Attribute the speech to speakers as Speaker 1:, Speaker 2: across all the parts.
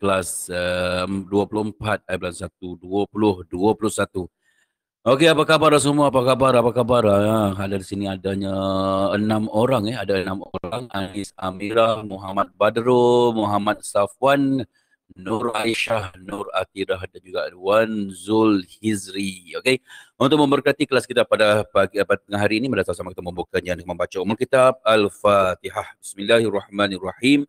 Speaker 1: kelas um, uh, 24 eh, bulan 1 20 21. Okey apa khabar semua? Apa khabar? Apa khabar? Ha, ada di sini adanya enam orang eh ada enam orang Anis Amira, Muhammad Badru, Muhammad Safwan, Nur Aisyah, Nur Akirah dan juga Wan Zul Hizri. Okey. Untuk memberkati kelas kita pada pagi tengah hari ini, mari sama-sama kita membukanya dengan membaca umur kitab Al-Fatihah. Bismillahirrahmanirrahim.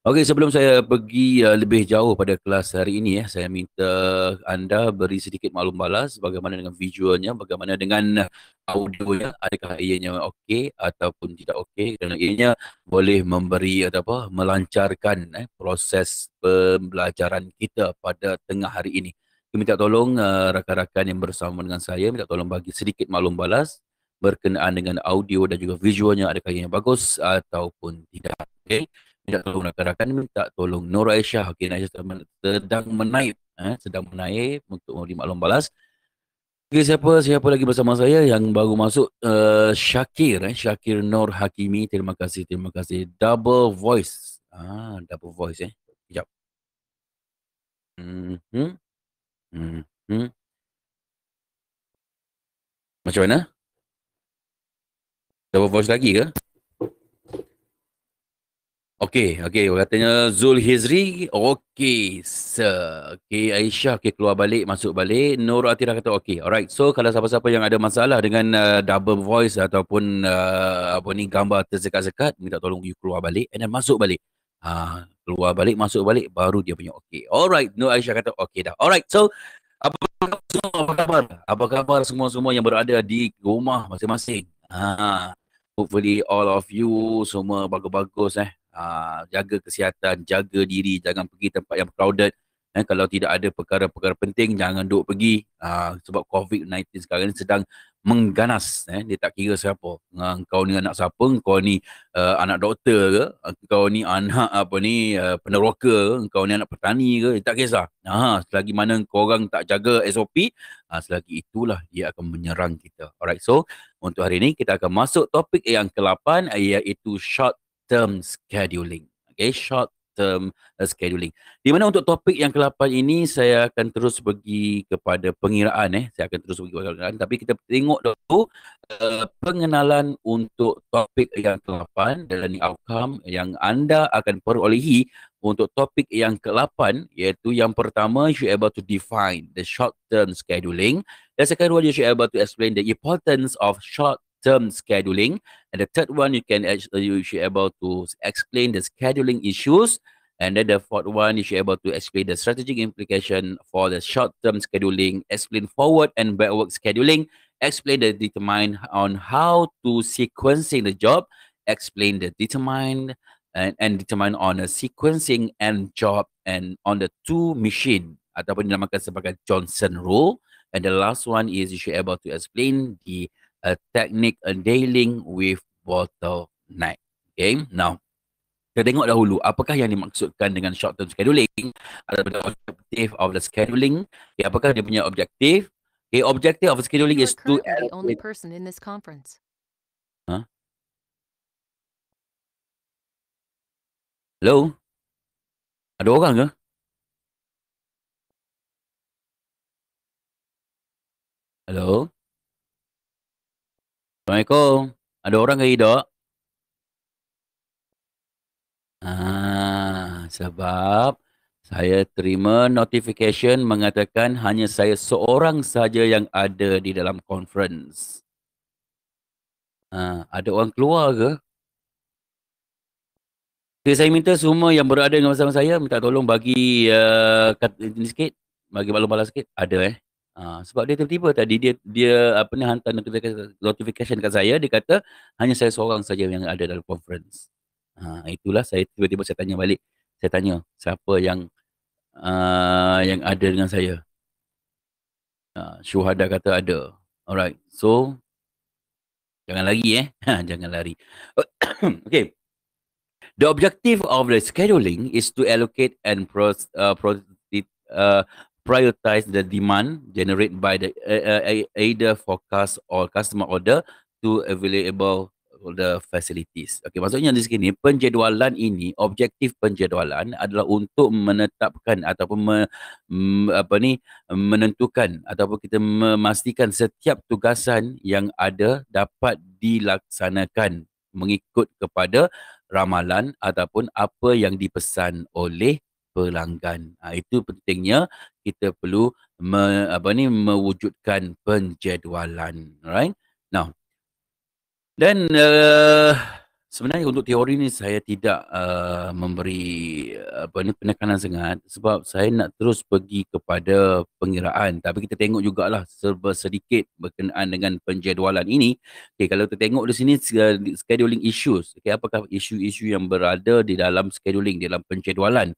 Speaker 1: Okey, sebelum saya pergi uh, lebih jauh pada kelas hari ini, eh, saya minta anda beri sedikit maklum balas bagaimana dengan visualnya, bagaimana dengan uh, audionya, adakah ianya okey ataupun tidak okey kerana ianya boleh memberi atau apa, melancarkan eh, proses pembelajaran kita pada tengah hari ini. Saya minta tolong uh, rakan-rakan yang bersama dengan saya, minta tolong bagi sedikit maklum balas berkenaan dengan audio dan juga visualnya, adakah ianya bagus ataupun tidak. Okey minta tolong rakan-rakan minta tolong Nur Aisyah okey Nur Aisyah sedang menaip eh, sedang menaip ha, untuk memberi maklum balas Okay, siapa siapa lagi bersama saya yang baru masuk uh, Syakir eh Syakir Nur Hakimi terima kasih terima kasih double voice ah double voice eh kejap hmm mhm. hmm hmm macam mana double voice lagi ke Okey, okey. Katanya Zul Hizri. Okey, sir. Okey, Aisyah. Okey, keluar balik, masuk balik. Nur Atira kata okey. Alright. So, kalau siapa-siapa yang ada masalah dengan uh, double voice ataupun uh, apa ni gambar tersekat-sekat, minta tolong you keluar balik and then masuk balik. Uh, keluar balik, masuk balik, baru dia punya okey. Alright. Nur Aisyah kata okey dah. Alright. So, apa khabar semua? Apa khabar? Apa khabar semua-semua yang berada di rumah masing-masing? Uh, hopefully all of you semua bagus-bagus eh. Ah, jaga kesihatan, jaga diri, jangan pergi tempat yang crowded. Eh, kalau tidak ada perkara-perkara penting, jangan duduk pergi. Aa, ah, sebab COVID-19 sekarang ni sedang mengganas. Eh. Dia tak kira siapa. Ah, kau ni anak siapa, kau ni uh, anak doktor ke, kau ni anak apa ni uh, peneroka ke, kau ni anak petani ke, dia tak kisah. Aha, selagi mana korang tak jaga SOP, aa, selagi itulah dia akan menyerang kita. Alright, so untuk hari ni kita akan masuk topik yang ke-8 iaitu short term scheduling. Okay, short term uh, scheduling. Di mana untuk topik yang ke-8 ini saya akan terus pergi kepada pengiraan eh. Saya akan terus pergi kepada pengiraan tapi kita tengok dulu uh, pengenalan untuk topik yang ke-8 the learning outcome yang anda akan perolehi untuk topik yang ke-8 iaitu yang pertama you able to define the short term scheduling. Dan sekarang you able to explain the importance of short term scheduling. And the third one, you can actually you should able to explain the scheduling issues. And then the fourth one, you should able to explain the strategic implication for the short-term scheduling, explain forward and backward scheduling, explain the determine on how to sequencing the job, explain the determine and, and determine on the sequencing and job and on the two machine ataupun dinamakan sebagai Johnson rule. And the last one is you should able to explain the a technique a dealing with bottleneck. Okay, now kita tengok dahulu apakah yang dimaksudkan dengan short term scheduling adalah objective of the scheduling. Okay, apakah dia punya objektif? Okay, objective of the scheduling is to the only person in this conference. Huh? Hello? Ada orang ke? Hello? Assalamualaikum. Ada orang ke hidup? Ah, sebab saya terima notification mengatakan hanya saya seorang saja yang ada di dalam conference. Ah, ada orang keluar ke? Okay, saya minta semua yang berada dengan bersama saya minta tolong bagi uh, kat, ini sikit. Bagi maklum balas sikit. Ada eh. Ha, sebab dia tiba-tiba tadi dia dia apa ni hantar notification dekat saya dia kata hanya saya seorang saja yang ada dalam conference. Ha, itulah saya tiba-tiba saya tanya balik. Saya tanya siapa yang uh, yang ada dengan saya. Ha, Syuhada kata ada. Alright. So jangan lagi eh. Ha, jangan lari. okay. The objective of the scheduling is to allocate and pro, uh, pro, uh, prioritize the demand generated by the uh, uh, either forecast or customer order to available the facilities. Okay, maksudnya di sini penjadualan ini objektif penjadualan adalah untuk menetapkan ataupun me, apa ni menentukan ataupun kita memastikan setiap tugasan yang ada dapat dilaksanakan mengikut kepada ramalan ataupun apa yang dipesan oleh pelanggan. Ha, itu pentingnya kita perlu me, apa ni mewujudkan penjadualan right now dan uh, eh, sebenarnya untuk teori ni saya tidak uh, memberi apa ni penekanan sangat sebab saya nak terus pergi kepada pengiraan tapi kita tengok jugalah serba sedikit berkenaan dengan penjadualan ini Okay, kalau kita tengok di sini scheduling issues Okay, apakah isu-isu yang berada di dalam scheduling di dalam penjadualan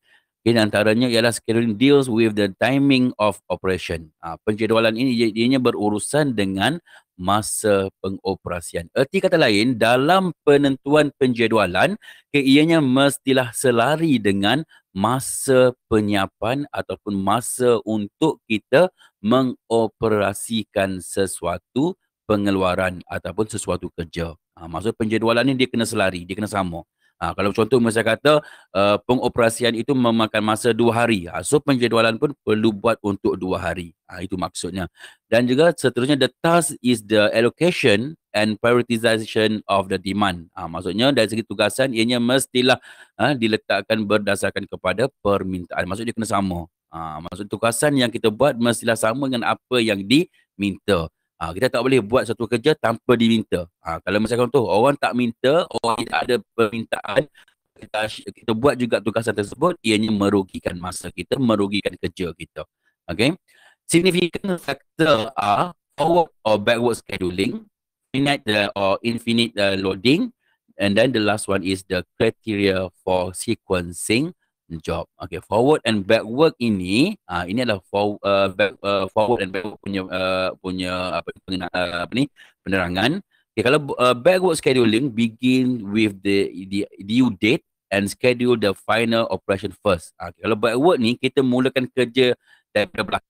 Speaker 1: In antaranya ialah scheduling deals with the timing of operation. Ha, penjadualan ini ianya berurusan dengan masa pengoperasian. Erti kata lain, dalam penentuan penjadualan, ianya mestilah selari dengan masa penyiapan ataupun masa untuk kita mengoperasikan sesuatu pengeluaran ataupun sesuatu kerja. Ha, maksud penjadualan ini dia kena selari, dia kena sama. Ha, kalau contoh misalnya kata uh, pengoperasian itu memakan masa dua hari. Ha, so penjadualan pun perlu buat untuk dua hari. Ha, itu maksudnya. Dan juga seterusnya the task is the allocation and prioritization of the demand. Ha, maksudnya dari segi tugasan ianya mestilah ha, diletakkan berdasarkan kepada permintaan. Maksudnya kena sama. Ha, maksud tugasan yang kita buat mestilah sama dengan apa yang diminta. Ha, kita tak boleh buat satu kerja tanpa diminta. Ha, kalau misalkan contoh, orang tak minta, orang tidak ada permintaan, kita, kita buat juga tugasan tersebut, ianya merugikan masa kita, merugikan kerja kita. Okay. Significant factor are forward or backward scheduling, finite uh, or infinite uh, loading, and then the last one is the criteria for sequencing job. Okay, forward and backward ini, uh, ini adalah for, uh, back, uh, forward and backward punya uh, punya apa, pengena, uh, apa ni penerangan. Okay, kalau uh, backward scheduling begin with the the due date and schedule the final operation first. Ah, okay, kalau backward ni kita mulakan kerja dari belakang.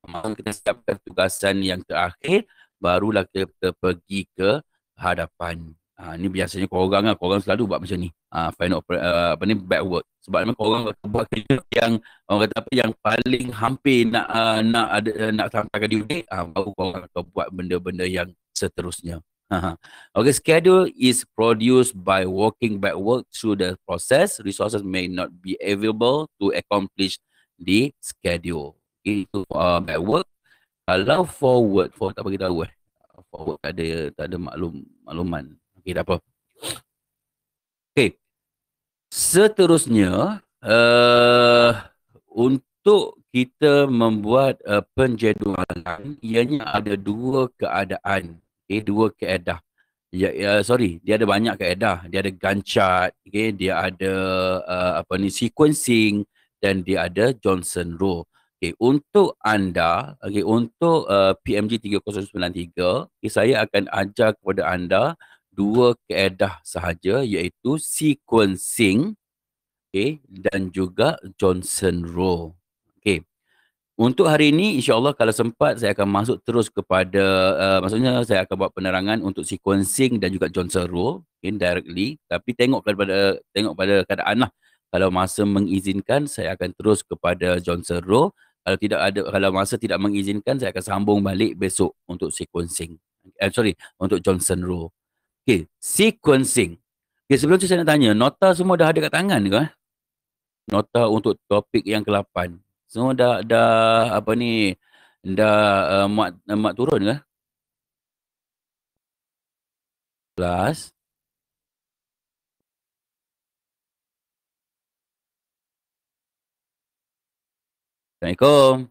Speaker 1: Maksudnya kita siapkan tugasan yang terakhir barulah kita pergi ke hadapan Ha, ni biasanya korang lah. kan, korang selalu buat macam ni. Ha, final uh, apa ni, backward. Sebab memang korang buat kerja yang, orang kata apa, yang paling hampir nak uh, nak ada uh, nak sampaikan di unit, ha, baru korang akan buat benda-benda yang seterusnya. Ha, ha. okay, schedule is produced by working backward through the process. Resources may not be available to accomplish the schedule. Okay, itu uh, backward. Kalau forward, forward tak bagi tahu eh. Forward tak ada, tak ada maklum, makluman. Okey, tak apa. Okey. Seterusnya, uh, untuk kita membuat uh, eh, penjadualan, ianya ada dua keadaan, okay, dua keadaan. Ya, ya, sorry, dia ada banyak keadaan. Dia ada gancat, okay, dia ada uh, apa ni sequencing dan dia ada Johnson rule. Okay, untuk anda, okay, untuk uh, PMG 3093, okay, saya akan ajar kepada anda dua keedah sahaja iaitu sequencing okay, dan juga Johnson rule. Okay. Untuk hari ini insyaAllah kalau sempat saya akan masuk terus kepada uh, maksudnya saya akan buat penerangan untuk sequencing dan juga Johnson rule okay, directly tapi tengok pada tengok pada keadaan lah. Kalau masa mengizinkan saya akan terus kepada Johnson rule. Kalau tidak ada kalau masa tidak mengizinkan saya akan sambung balik besok untuk sequencing. Uh, eh, sorry, untuk Johnson rule. Okay, sequencing. Okay, sebelum tu saya nak tanya, nota semua dah ada kat tangan ke? Eh? Nota untuk topik yang ke-8. Semua dah, dah apa ni, dah uh, mat, uh, mat turun ke? Plus. Assalamualaikum.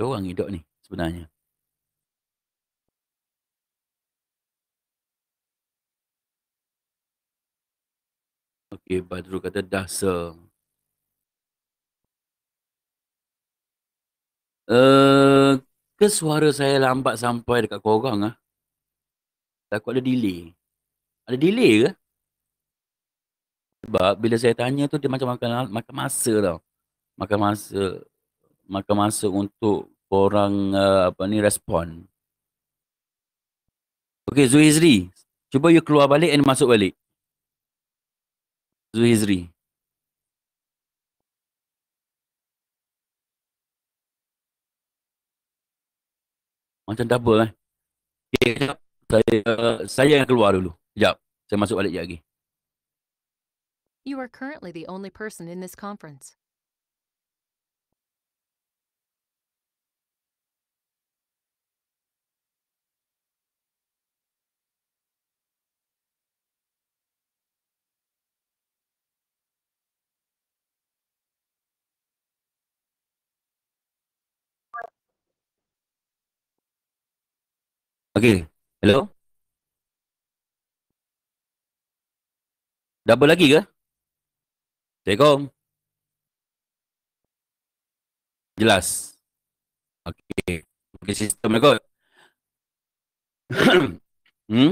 Speaker 1: Dua orang hidup ni sebenarnya. Okey, Badru kata dah se. Uh, eh, ke suara saya lambat sampai dekat korang ah? Takut ada delay. Ada delay ke? Sebab bila saya tanya tu dia macam makan, makan masa tau. Makan masa makan masa untuk korang uh, apa ni respon. Okey Zuhizri, cuba you keluar balik and masuk balik. Zuhizri. Macam double eh. Okay, Saya, uh, saya yang keluar dulu. Sekejap. Saya masuk balik sekejap lagi. You are currently the only person in this conference. Okay. Hello? Double lagi ke? Assalamualaikum. Jelas. Okay. Okay, sistem ni kot. hmm?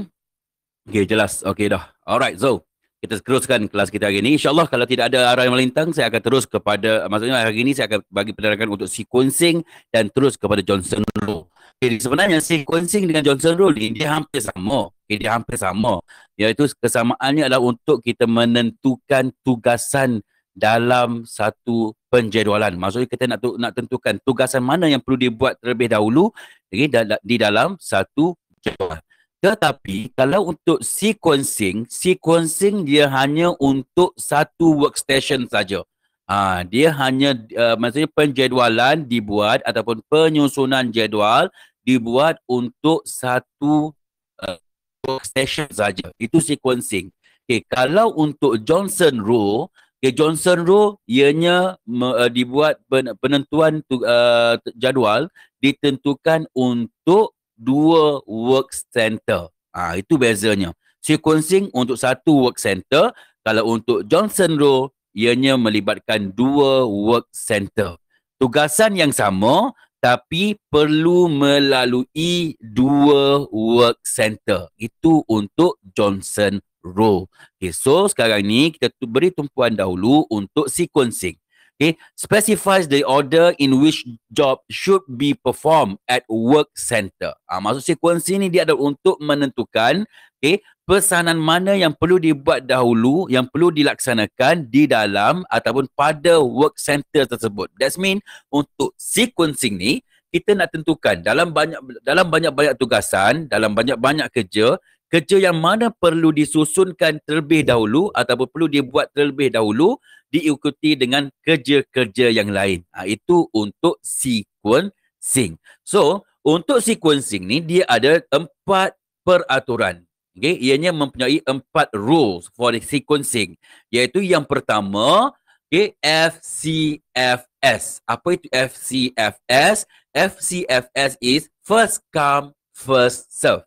Speaker 1: Okay, jelas. Okay dah. Alright, so. Uh, kita teruskan kelas kita hari ini. InsyaAllah kalau tidak ada arah yang melintang, saya akan terus kepada, maksudnya hari ini saya akan bagi penerangan untuk sequencing dan terus kepada Johnson Rule. Jadi sebenarnya sequencing dengan Johnson Rule ini dia hampir sama. Ini dia hampir sama. Iaitu kesamaannya adalah untuk kita menentukan tugasan dalam satu penjadualan. Maksudnya kita nak, nak tentukan tugasan mana yang perlu dibuat terlebih dahulu di dalam satu jadualan. Tetapi kalau untuk sequencing, sequencing dia hanya untuk satu workstation saja. Ha, dia hanya uh, maksudnya penjadualan dibuat ataupun penyusunan jadual dibuat untuk satu uh, workstation saja. Itu sequencing. Okay, kalau untuk Johnson rule, okay, Johnson rule, ianya uh, dibuat penentuan tu, uh, jadual ditentukan untuk dua work center. Ha, itu bezanya. Sequencing untuk satu work center, kalau untuk Johnson Row, ianya melibatkan dua work center. Tugasan yang sama tapi perlu melalui dua work center. Itu untuk Johnson Row. Okay, so sekarang ni kita beri tumpuan dahulu untuk sequencing. Okay, specifies the order in which job should be performed at work center. Ah, maksud sekuensi ni dia ada untuk menentukan okay, pesanan mana yang perlu dibuat dahulu, yang perlu dilaksanakan di dalam ataupun pada work center tersebut. That's mean untuk sequencing ni, kita nak tentukan dalam banyak dalam banyak-banyak tugasan, dalam banyak-banyak kerja, kerja yang mana perlu disusunkan terlebih dahulu ataupun perlu dibuat terlebih dahulu diikuti dengan kerja-kerja yang lain. Ha, itu untuk sequencing. So, untuk sequencing ni dia ada empat peraturan. Okay, ianya mempunyai empat rules for the sequencing. Iaitu yang pertama, okay, FCFS. Apa itu FCFS? FCFS is first come, first serve.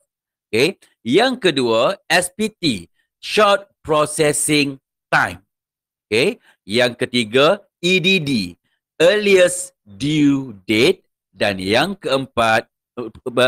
Speaker 1: Okay. Yang kedua, SPT. Short processing time. Okay. Yang ketiga, EDD. Earliest due date. Dan yang keempat,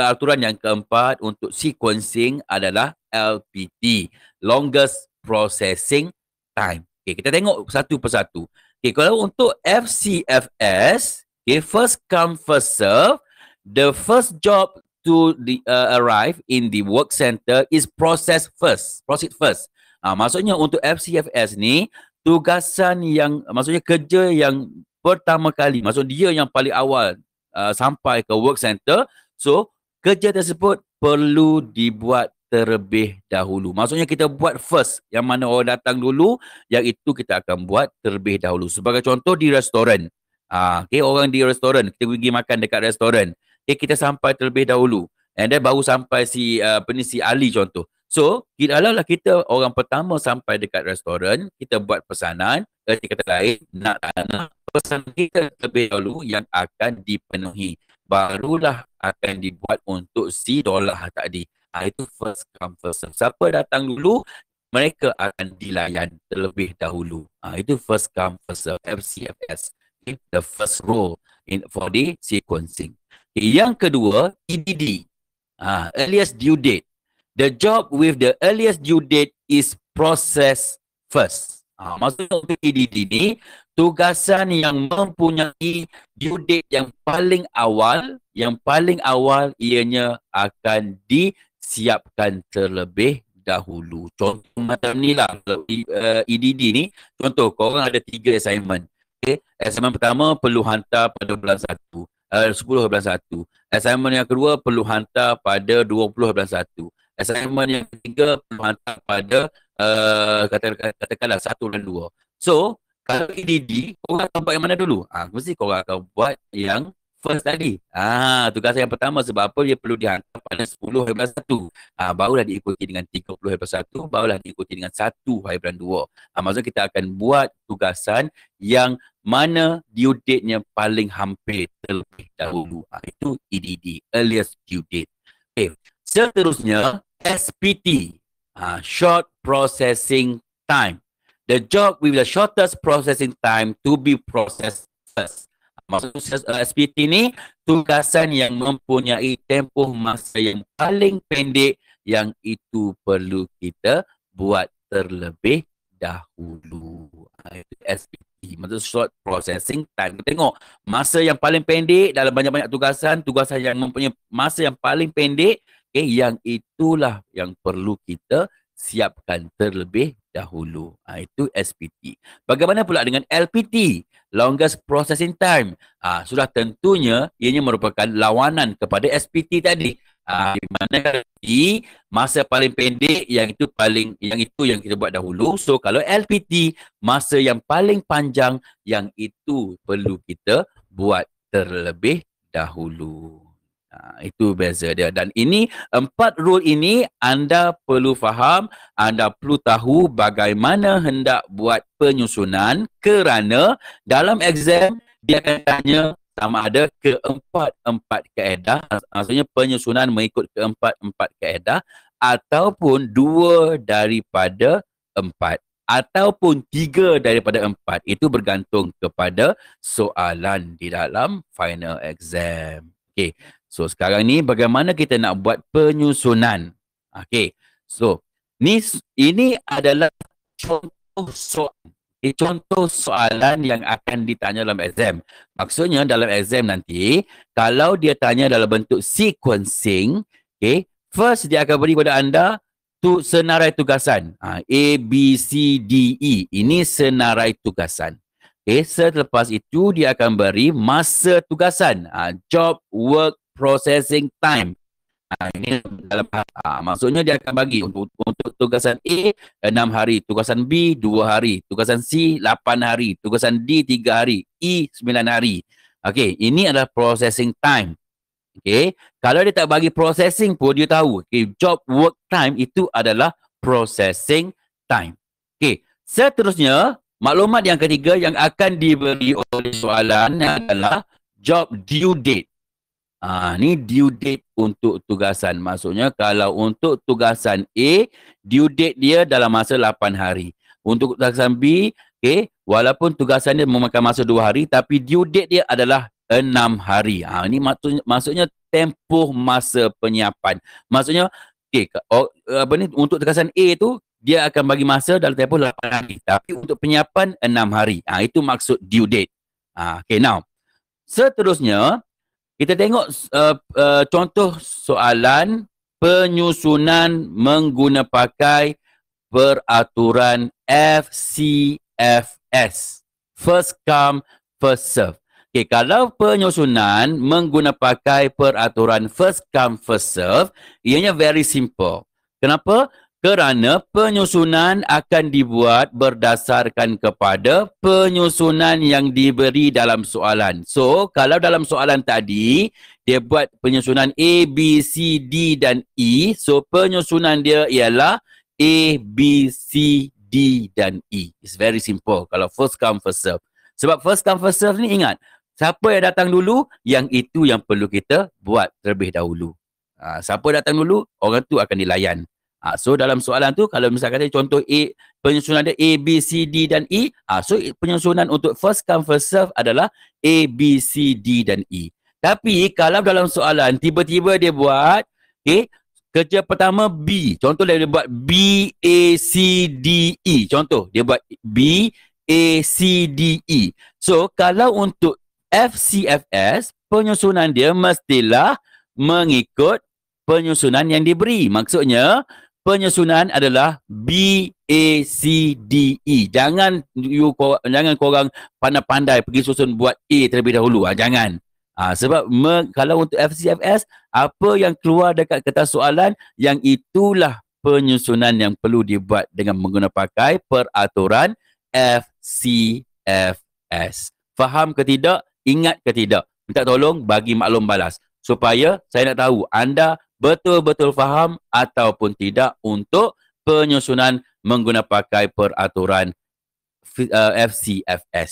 Speaker 1: aturan yang keempat untuk sequencing adalah LPT. Longest processing time. Okay, kita tengok satu persatu. Okay, kalau untuk FCFS, okay, first come first serve, the first job to the, uh, arrive in the work center is process first. Process first. Ah, maksudnya untuk FCFS ni, tugasan yang maksudnya kerja yang pertama kali maksud dia yang paling awal uh, sampai ke work center so kerja tersebut perlu dibuat terlebih dahulu maksudnya kita buat first yang mana orang datang dulu yang itu kita akan buat terlebih dahulu sebagai contoh di restoran uh, okay, orang di restoran kita pergi makan dekat restoran okay, kita sampai terlebih dahulu and then baru sampai si uh, apa Ali contoh So, kita kalaulah kita orang pertama sampai dekat restoran, kita buat pesanan, erti kata lain, nak tak nak, pesanan kita terlebih dahulu yang akan dipenuhi. Barulah akan dibuat untuk si dolar tadi. Ha, itu first come first serve. Siapa datang dulu, mereka akan dilayan terlebih dahulu. Ha, itu first come first serve, FCFS. In the first row in for the sequencing. Yang kedua, EDD. Ha, alias ah, due date. The job with the earliest due date is process first. Ha, maksudnya untuk EDD ni, tugasan yang mempunyai due date yang paling awal, yang paling awal ianya akan disiapkan terlebih dahulu. Contoh macam ni lah EDD eh, e ni. Contoh korang ada tiga assignment. Okay. Assignment pertama perlu hantar pada bulan satu, eh, Uh, 10 bulan satu. Assignment yang kedua perlu hantar pada 20 bulan satu assignment yang ketiga perlu hantar pada uh, kata, katakanlah satu dan dua. So, kalau EDD, korang akan buat yang mana dulu? Ah, ha, mesti korang akan buat yang first tadi. Ah, ha, tugasan yang pertama sebab apa dia perlu dihantar pada 10 hari bulan 1. ha, barulah diikuti dengan 30 hari bulan satu. barulah diikuti dengan satu hari bulan 2. ha, ah, maksudnya kita akan buat tugasan yang mana due date-nya paling hampir terlebih dahulu. Ha, itu EDD, earliest due date. Okay. Seterusnya, SPT, uh, ha, Short Processing Time. The job with the shortest processing time to be processed first. Maksud SPT eh, ni, tugasan yang mempunyai tempoh masa yang paling pendek yang itu perlu kita buat terlebih dahulu. Ha, SPT, maksud short processing time. Kita tengok, masa yang paling pendek dalam banyak-banyak tugasan, tugasan yang mempunyai masa yang paling pendek Okay, yang itulah yang perlu kita siapkan terlebih dahulu. Ha, itu SPT. Bagaimana pula dengan LPT? Longest Processing Time. Ha, sudah tentunya ianya merupakan lawanan kepada SPT tadi. Ha, di mana di masa paling pendek yang itu paling yang itu yang kita buat dahulu. So kalau LPT masa yang paling panjang yang itu perlu kita buat terlebih dahulu. Ha, itu beza dia. Dan ini, empat rule ini anda perlu faham, anda perlu tahu bagaimana hendak buat penyusunan kerana dalam exam dia akan tanya sama ada keempat-empat kaedah, maksudnya penyusunan mengikut keempat-empat kaedah ataupun dua daripada empat ataupun tiga daripada empat itu bergantung kepada soalan di dalam final exam. Okey, So sekarang ni bagaimana kita nak buat penyusunan. Okay. So ni ini adalah contoh soalan. Eh, contoh soalan yang akan ditanya dalam exam. Maksudnya dalam exam nanti, kalau dia tanya dalam bentuk sequencing, okay, first dia akan beri kepada anda tu senarai tugasan. Ha, A, B, C, D, E. Ini senarai tugasan. Okay, selepas itu dia akan beri masa tugasan. Ha, job, work, processing time. Uh, ini dalam uh, maksudnya dia akan bagi untuk, untuk tugasan A enam hari, tugasan B dua hari, tugasan C lapan hari, tugasan D tiga hari, E sembilan hari. Okey, ini adalah processing time. Okey, kalau dia tak bagi processing pun dia tahu. Okay, job work time itu adalah processing time. Okey, seterusnya maklumat yang ketiga yang akan diberi oleh soalan adalah job due date. Ah ha, ni due date untuk tugasan. Maksudnya kalau untuk tugasan A due date dia dalam masa 8 hari. Untuk tugasan B, okey, walaupun tugasan dia memakan masa 2 hari tapi due date dia adalah 6 hari. Ah ha, ini maksudnya, maksudnya tempoh masa penyiapan. Maksudnya okey, oh, apa ni untuk tugasan A tu dia akan bagi masa dalam tempoh 8 hari tapi untuk penyiapan 6 hari. Ah ha, itu maksud due date. Ah ha, okey now. Seterusnya, kita tengok uh, uh, contoh soalan penyusunan menggunapakai peraturan FCFS. First come, first serve. Okay, kalau penyusunan menggunapakai peraturan first come, first serve, ianya very simple. Kenapa? kerana penyusunan akan dibuat berdasarkan kepada penyusunan yang diberi dalam soalan. So, kalau dalam soalan tadi, dia buat penyusunan A, B, C, D dan E. So, penyusunan dia ialah A, B, C, D dan E. It's very simple kalau first come, first serve. Sebab first come, first serve ni ingat, siapa yang datang dulu, yang itu yang perlu kita buat terlebih dahulu. Ha, siapa datang dulu, orang tu akan dilayan. Ha, so dalam soalan tu kalau misalkan kata contoh A penyusunan dia A B C D dan E. Ha, so penyusunan untuk first come first serve adalah A B C D dan E. Tapi kalau dalam soalan tiba-tiba dia buat okay, kerja pertama B. Contoh dia buat B A C D E. Contoh dia buat B A C D E. So kalau untuk FCFS penyusunan dia mestilah mengikut penyusunan yang diberi. Maksudnya penyusunan adalah B A C D E. Jangan you korang, jangan korang pandai-pandai pergi susun buat A terlebih dahulu. Ha, jangan. Ha, sebab me, kalau untuk FCFS apa yang keluar dekat kertas soalan yang itulah penyusunan yang perlu dibuat dengan menggunakan pakai peraturan FCFS. Faham ke tidak? Ingat ke tidak? Minta tolong bagi maklum balas supaya saya nak tahu anda betul-betul faham ataupun tidak untuk penyusunan menggunakan peraturan FCFS. Eh,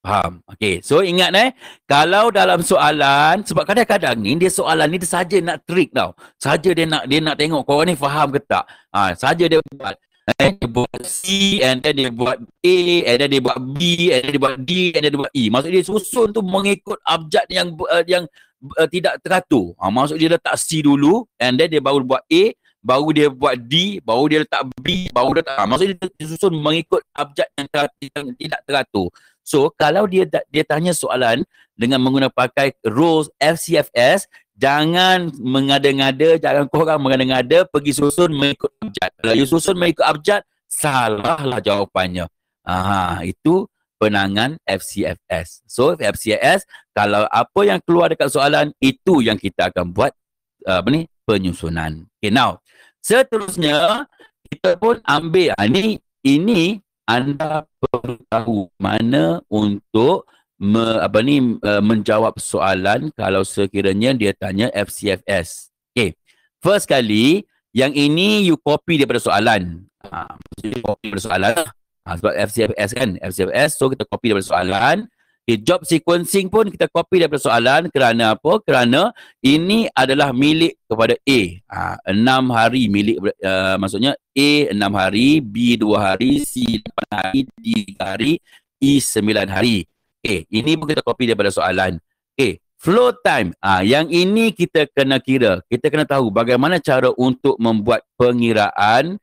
Speaker 1: faham? Okey, so ingat eh, kalau dalam soalan, sebab kadang-kadang ni dia soalan ni dia saja nak trick tau. Saja dia nak dia nak tengok korang ni faham ke tak. Ha, saja dia buat. Eh, dia buat C, and then dia buat A, and then dia buat B, and then dia buat D, and then dia buat E. Maksudnya dia susun tu mengikut abjad yang uh, yang uh, tidak teratur. Ha, maksud dia letak C dulu and then dia baru buat A, baru dia buat D, baru dia letak B, baru dia letak A. Maksud dia susun mengikut abjad yang, teratur, yang tidak teratur. So kalau dia dia tanya soalan dengan menggunakan pakai rules FCFS, jangan mengada-ngada, jangan korang mengada-ngada pergi susun mengikut abjad. Kalau you susun mengikut abjad, salahlah jawapannya. Aha, itu penangan FCFS. So FCFS kalau apa yang keluar dekat soalan itu yang kita akan buat uh, apa ni penyusunan. Okay now seterusnya kita pun ambil ini ha, ini anda perlu tahu mana untuk me, apa ni uh, menjawab soalan kalau sekiranya dia tanya FCFS. Okay. First kali yang ini you copy daripada soalan. Ha, copy daripada soalan. Lah. Ha, sebab FCFS kan, FCFS. So kita copy daripada soalan. Okay, job sequencing pun kita copy daripada soalan kerana apa? Kerana ini adalah milik kepada A. Ha, enam hari milik, uh, maksudnya A enam hari, B dua hari, C lapan hari, D tiga hari, E sembilan hari. Okay, ini pun kita copy daripada soalan. Okay, flow time. Ha, yang ini kita kena kira. Kita kena tahu bagaimana cara untuk membuat pengiraan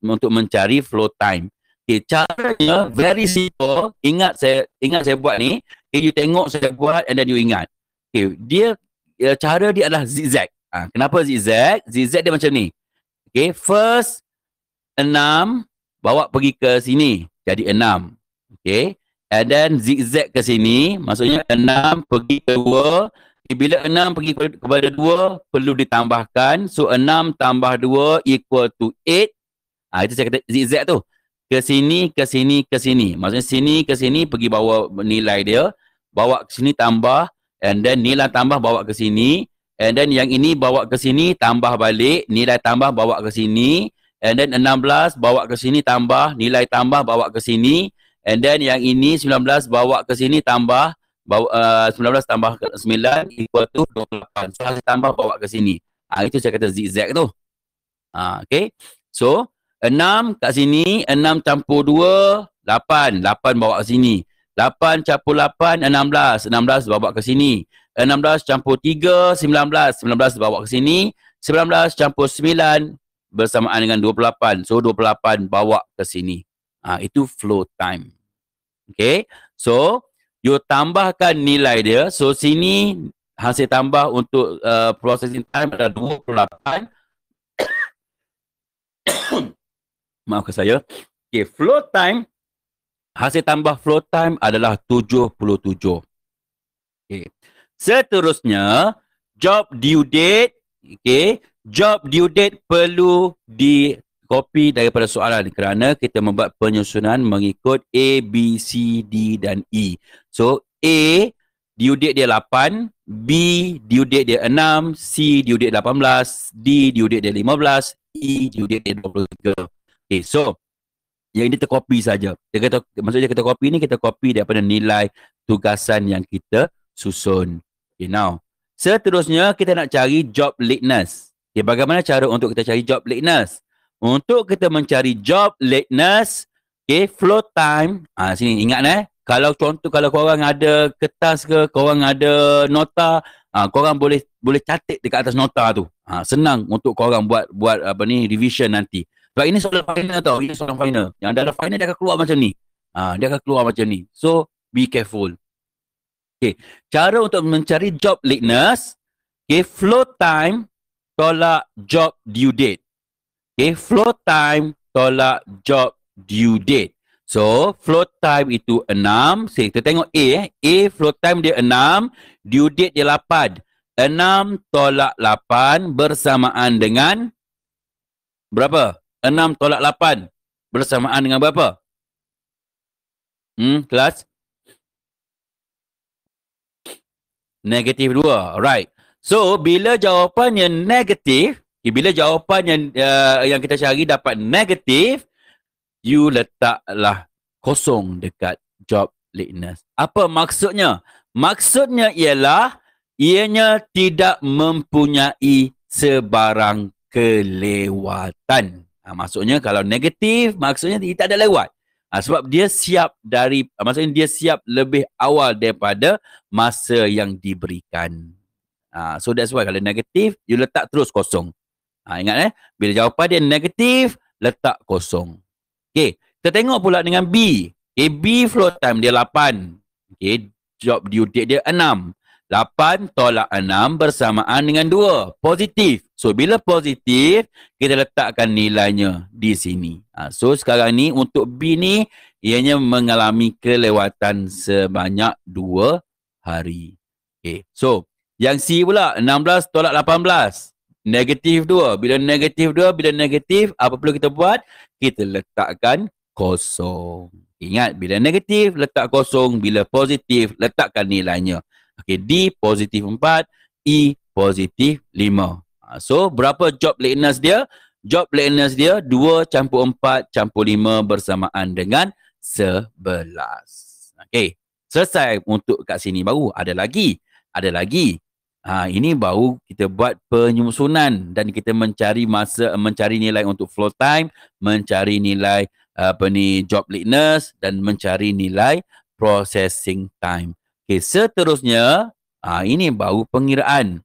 Speaker 1: untuk mencari flow time. Okay, eh, caranya very simple. Ingat saya ingat saya buat ni. Okay, eh, you tengok saya buat and then you ingat. Okay, eh, dia uh, cara dia adalah zigzag. Ha, kenapa zigzag? Zigzag dia macam ni. Okay, first enam bawa pergi ke sini. Jadi enam. Okay. And then zigzag ke sini. Maksudnya enam pergi ke dua. Bila enam pergi kepada dua, perlu ditambahkan. So, enam tambah dua equal to eight. Ha, itu saya kata zigzag tu ke sini, ke sini, ke sini. Maksudnya sini, ke sini, pergi bawa nilai dia. Bawa ke sini tambah. And then nilai tambah bawa ke sini. And then yang ini bawa ke sini, tambah balik. Nilai tambah bawa ke sini. And then 16 bawa ke sini, tambah. Nilai tambah bawa ke sini. And then yang ini 19 bawa ke sini, tambah. Bawa, uh, 19 tambah 9 equal to 28. So, tambah bawa ke sini. Ha, itu saya kata zigzag tu. Ha, okay. So, Enam kat sini, enam campur dua, lapan. Lapan bawa ke sini. Lapan campur lapan, enam belas. Enam belas bawa ke sini. Enam belas campur tiga, sembilan belas. Sembilan belas bawa ke sini. Sembilan belas campur sembilan bersamaan dengan dua puluh lapan. So, dua puluh lapan bawa ke sini. Ha, itu flow time. Okay. So, you tambahkan nilai dia. So, sini hasil tambah untuk uh, processing time adalah dua 28. maafkan saya. Okay, flow time. Hasil tambah flow time adalah 77. Okay. Seterusnya, job due date. Okay. Job due date perlu di copy daripada soalan kerana kita membuat penyusunan mengikut A, B, C, D dan E. So, A, due date dia 8. B, due date dia 6. C, due date 18. D, due date dia 15. E, due date dia 23. Okay, eh, so yang ini terkopi saja. Dia kata maksudnya kita copy ni kita copy daripada nilai tugasan yang kita susun. Okay, now. Seterusnya kita nak cari job lateness. Okay, bagaimana cara untuk kita cari job lateness? Untuk kita mencari job lateness, okay, flow time. Ah sini ingat eh. Kalau contoh kalau kau ada kertas ke, kau ada nota, ah ha, kau boleh boleh catat dekat atas nota tu. Ah senang untuk kau buat buat apa ni revision nanti. Sebab ini soalan final tau. Ini soalan final. Yang dalam final dia akan keluar macam ni. Ha, dia akan keluar macam ni. So, be careful. Okay. Cara untuk mencari job lateness. Okay. Flow time tolak job due date. Okay. Flow time tolak job due date. So, flow time itu 6. So, kita tengok A eh. A, flow time dia 6. Due date dia 8. 6 tolak 8 bersamaan dengan berapa? Enam tolak lapan bersamaan dengan berapa? Hmm, kelas? Negatif dua, Alright. So, bila jawapannya negatif, okay, bila jawapan yang, uh, yang kita cari dapat negatif, you letaklah kosong dekat job lateness. Apa maksudnya? Maksudnya ialah ianya tidak mempunyai sebarang kelewatan. Ha, maksudnya kalau negatif, maksudnya dia tak ada lewat. Ha, sebab dia siap dari, ah, maksudnya dia siap lebih awal daripada masa yang diberikan. Ha, so that's why kalau negatif, you letak terus kosong. Ha, ingat eh, bila jawapan dia negatif, letak kosong. Okay, kita tengok pula dengan B. Okay, B float time dia 8. Okay, job due date dia 6. 8 tolak 6 bersamaan dengan 2. Positif. So, bila positif, kita letakkan nilainya di sini. Ha, so, sekarang ni untuk B ni, ianya mengalami kelewatan sebanyak 2 hari. Okay. So, yang C pula, 16 tolak 18. Negatif 2. Bila negatif 2, bila negatif, apa perlu kita buat? Kita letakkan kosong. Ingat, bila negatif, letak kosong. Bila positif, letakkan nilainya. Okey, D positif 4, E positif 5. Ha, so, berapa job lateness dia? Job lateness dia 2 campur 4 campur 5 bersamaan dengan 11. Okey, selesai untuk kat sini baru ada lagi. Ada lagi. Ha, ini baru kita buat penyusunan dan kita mencari masa mencari nilai untuk flow time, mencari nilai apa ni job lateness dan mencari nilai processing time. Okey, seterusnya, ha, ini baru pengiraan.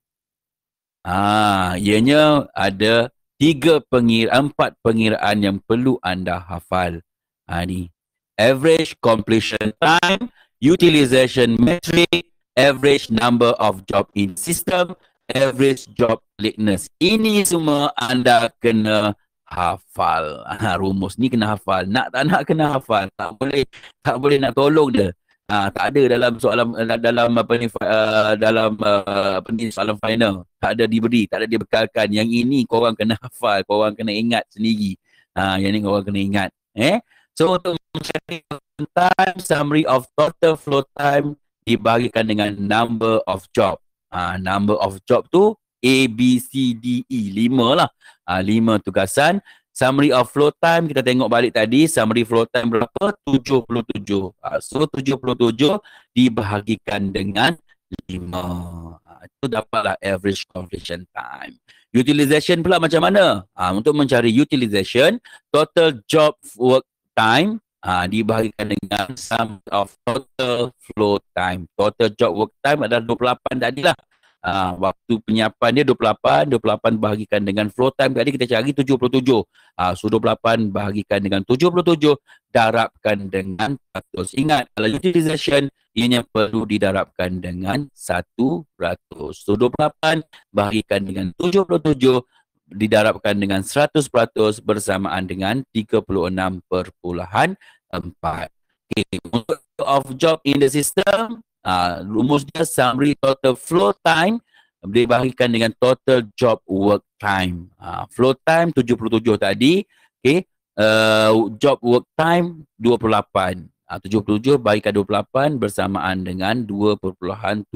Speaker 1: Ha, ianya ada tiga pengiraan, empat pengiraan yang perlu anda hafal. Ha, ini. Average completion time, utilization metric, average number of job in system, average job lateness. Ini semua anda kena hafal. Ha, rumus ni kena hafal. Nak tak nak kena hafal. Tak boleh tak boleh nak tolong dia. Ah tak ada dalam soalan eh, dalam apa ni ah, dalam ah, apa ni soalan final. Tak ada diberi, tak ada dibekalkan. Yang ini kau orang kena hafal, kau orang kena ingat sendiri. Ah yang ini kau orang kena ingat. Eh? So untuk time summary of total flow time dibahagikan dengan number of job. Ah number of job tu A B C D E lima lah. Ah lima tugasan Summary of flow time kita tengok balik tadi summary flow time berapa? 77. Ha, so 77 dibahagikan dengan 5. Ha, itu dapatlah average completion time. Utilization pula macam mana? Ha, untuk mencari utilization total job work time dibahagikan dengan sum of total flow time. Total job work time adalah 28 tadi lah uh, waktu penyiapan dia 28, 28 bahagikan dengan flow time tadi kita cari 77. Uh, ah, so 28 bahagikan dengan 77 darabkan dengan 100. Ingat kalau utilization ianya perlu didarabkan dengan 100. So 28 bahagikan dengan 77 didarabkan dengan 100% bersamaan dengan 36.4. Okay, of job in the system, Uh, ah, rumusnya summary total flow time dibahagikan dengan total job work time. Uh, flow time 77 tadi, okay? Uh, ah, job work time 28. Uh, 77 bahagikan 28 bersamaan dengan 2.75.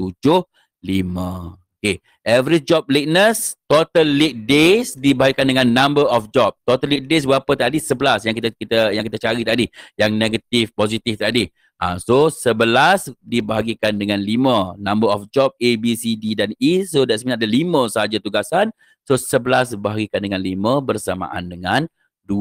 Speaker 1: Okay. Average job lateness, total late days dibahagikan dengan number of job. Total late days berapa tadi? 11 yang kita kita yang kita cari tadi. Yang negatif, positif tadi. Ha, so, 11 dibahagikan dengan 5. Number of job A, B, C, D dan E. So, that's mean ada 5 sahaja tugasan. So, 11 bahagikan dengan 5 bersamaan dengan 2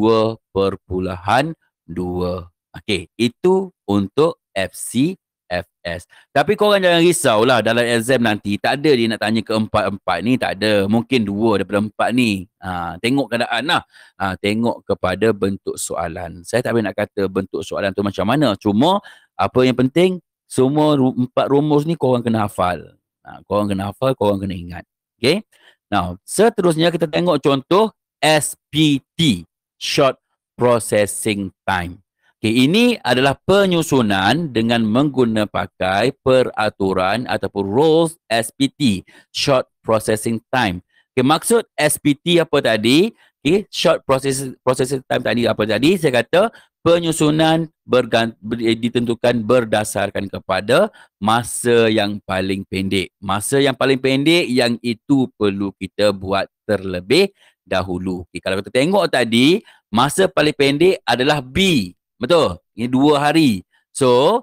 Speaker 1: perpuluhan 2. Okay. Itu untuk FC FS. Tapi kau korang jangan risau lah dalam exam nanti tak ada dia nak tanya keempat-empat ni tak ada. Mungkin dua daripada empat ni. Ha, tengok keadaan lah. Ha, tengok kepada bentuk soalan. Saya tak boleh nak kata bentuk soalan tu macam mana. Cuma apa yang penting semua ru- empat rumus ni korang kena hafal. Ha, korang kena hafal, korang kena ingat. Okay. Now, seterusnya kita tengok contoh SPT. Short Processing Time. Okay, ini adalah penyusunan dengan menggunakan pakai peraturan ataupun rules SPT, short processing time. Okay, maksud SPT apa tadi? Okay, short processing, processing time tadi apa tadi? Saya kata penyusunan bergant- ber- eh, ditentukan berdasarkan kepada masa yang paling pendek. Masa yang paling pendek yang itu perlu kita buat terlebih dahulu. Okay, kalau kita tengok tadi, masa paling pendek adalah B. Betul. Ini dua hari. So,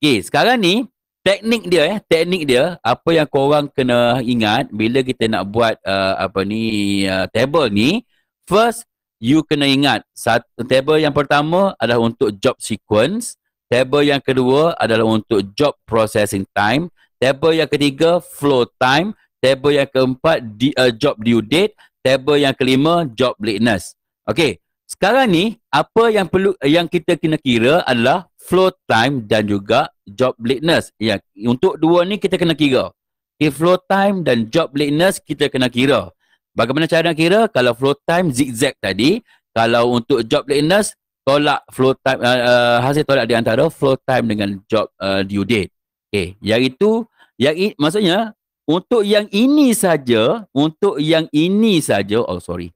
Speaker 1: okay, sekarang ni teknik dia eh, teknik dia apa yang korang kena ingat bila kita nak buat uh, apa ni uh, table ni, first you kena ingat satu table yang pertama adalah untuk job sequence, table yang kedua adalah untuk job processing time, table yang ketiga flow time, table yang keempat di, uh, job due date, table yang kelima job lateness. Okay, sekarang ni apa yang perlu yang kita kena kira adalah flow time dan juga job lateness. Ya, untuk dua ni kita kena kira. Okay, flow time dan job lateness kita kena kira. Bagaimana cara nak kira? Kalau flow time zigzag tadi, kalau untuk job lateness tolak flow time uh, uh, hasil tolak di antara flow time dengan job uh, due date. Okey, yang itu yang i, maksudnya untuk yang ini saja, untuk yang ini saja, oh sorry.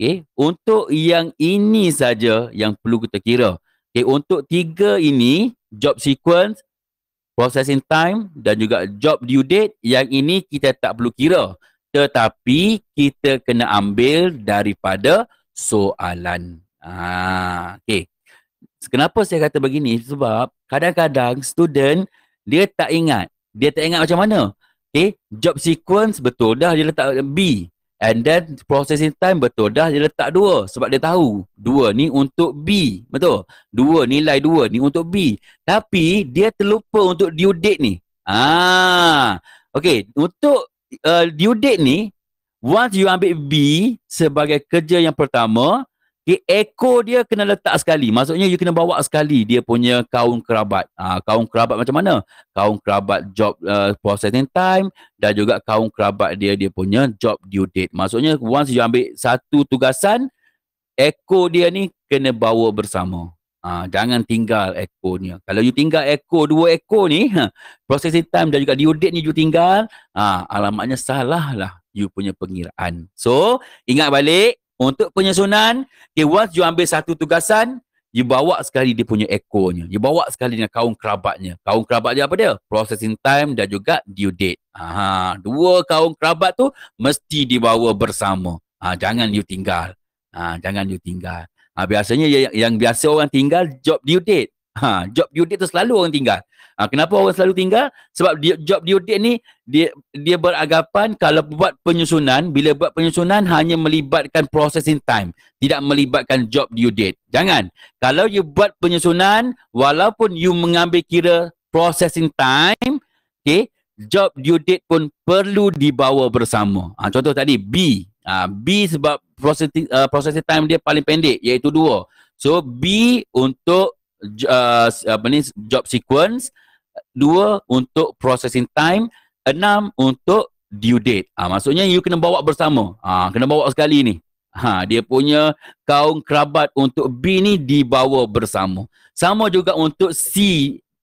Speaker 1: Okay. Untuk yang ini saja yang perlu kita kira. Okay. Untuk tiga ini, job sequence, processing time dan juga job due date, yang ini kita tak perlu kira. Tetapi kita kena ambil daripada soalan. Ah, ha, okay. Kenapa saya kata begini? Sebab kadang-kadang student dia tak ingat. Dia tak ingat macam mana. Okay. Job sequence betul dah dia letak B. And then processing time betul dah dia letak dua sebab dia tahu dua ni untuk B betul. dua nilai dua ni untuk B. Tapi dia terlupa untuk due date ni. Ah. Ha. okay untuk uh, due date ni once you ambil B sebagai kerja yang pertama, Okay, echo dia kena letak sekali. Maksudnya you kena bawa sekali dia punya kaum kerabat. Ha, kaum kerabat macam mana? Kaum kerabat job uh, processing time dan juga kaum kerabat dia dia punya job due date. Maksudnya once you ambil satu tugasan, Eko dia ni kena bawa bersama. Ha, jangan tinggal echo ni. Kalau you tinggal Eko, dua Eko ni, ha, processing time dan juga due date ni you tinggal, ha, alamatnya salah lah you punya pengiraan. So, ingat balik, untuk penyusunan, okay, once you ambil satu tugasan, you bawa sekali dia punya ekornya. You bawa sekali dengan kaum kerabatnya. Kaum kerabat dia apa dia? Processing time dan juga due date. Aha, dua kaum kerabat tu mesti dibawa bersama. Ha, jangan you tinggal. Ha, jangan you tinggal. Ha, biasanya yang, yang biasa orang tinggal job due date. Ha, job due date tu selalu orang tinggal. Ha, kenapa orang selalu tinggal? Sebab dia, job due date ni dia dia beragapan kalau buat penyusunan, bila buat penyusunan hanya melibatkan processing time, tidak melibatkan job due date. Jangan. Kalau you buat penyusunan walaupun you mengambil kira processing time, okay, job due date pun perlu dibawa bersama. Ha, contoh tadi B. Ha, B sebab processing, uh, processing time dia paling pendek iaitu dua. So B untuk uh, apa ni job sequence dua untuk processing time enam untuk due date ah ha, maksudnya you kena bawa bersama ah ha, kena bawa sekali ni ha dia punya kaum kerabat untuk B ni dibawa bersama sama juga untuk C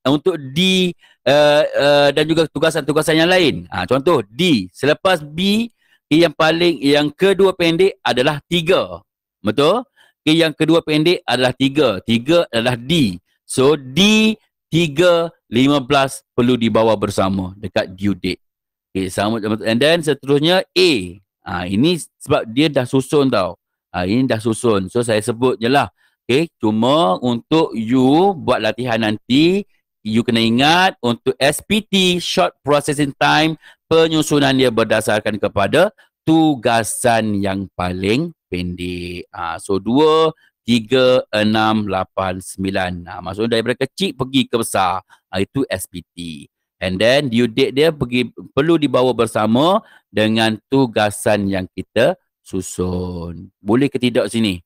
Speaker 1: untuk D uh, uh, dan juga tugasan-tugasan yang lain ha, contoh D selepas B yang paling yang kedua pendek adalah tiga betul Okay, yang kedua pendek adalah 3. 3 adalah D. So, D 3, 15 perlu dibawa bersama dekat due date. Okay, sama macam And then seterusnya A. Ha, ini sebab dia dah susun tau. Ha, ini dah susun. So, saya sebut je lah. Okay, cuma untuk you buat latihan nanti, you kena ingat untuk SPT, short processing time, penyusunan dia berdasarkan kepada tugasan yang paling pendek. Ha, ah, so sembilan. Ha, maksudnya daripada kecil pergi ke besar. Ha, itu SPT. And then due date dia pergi, perlu dibawa bersama dengan tugasan yang kita susun. Boleh ke tidak sini?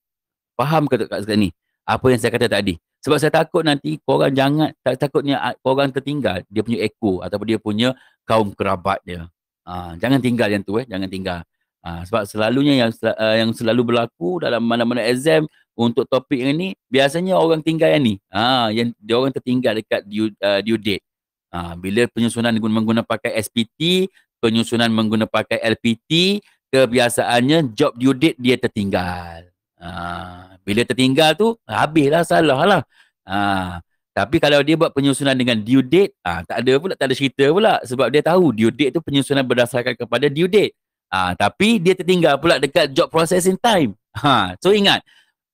Speaker 1: Faham ke tak sekarang ni? Apa yang saya kata tadi? Sebab saya takut nanti korang jangan, tak, takutnya korang tertinggal dia punya echo ataupun dia punya kaum kerabat dia. Ha, jangan tinggal yang tu eh, jangan tinggal. Ha, sebab selalunya yang uh, yang selalu berlaku dalam mana-mana exam untuk topik yang ni biasanya orang tinggal yang ni. Ha, yang dia orang tertinggal dekat due, uh, due date. Ha, bila penyusunan guna menggunakan pakai SPT, penyusunan menggunakan pakai LPT, kebiasaannya job due date dia tertinggal. Ha, bila tertinggal tu habis lah salah lah. Ha, tapi kalau dia buat penyusunan dengan due date, ha, tak ada pula, tak ada cerita pula. Sebab dia tahu due date tu penyusunan berdasarkan kepada due date ha, tapi dia tertinggal pula dekat job processing time. Ha, so ingat,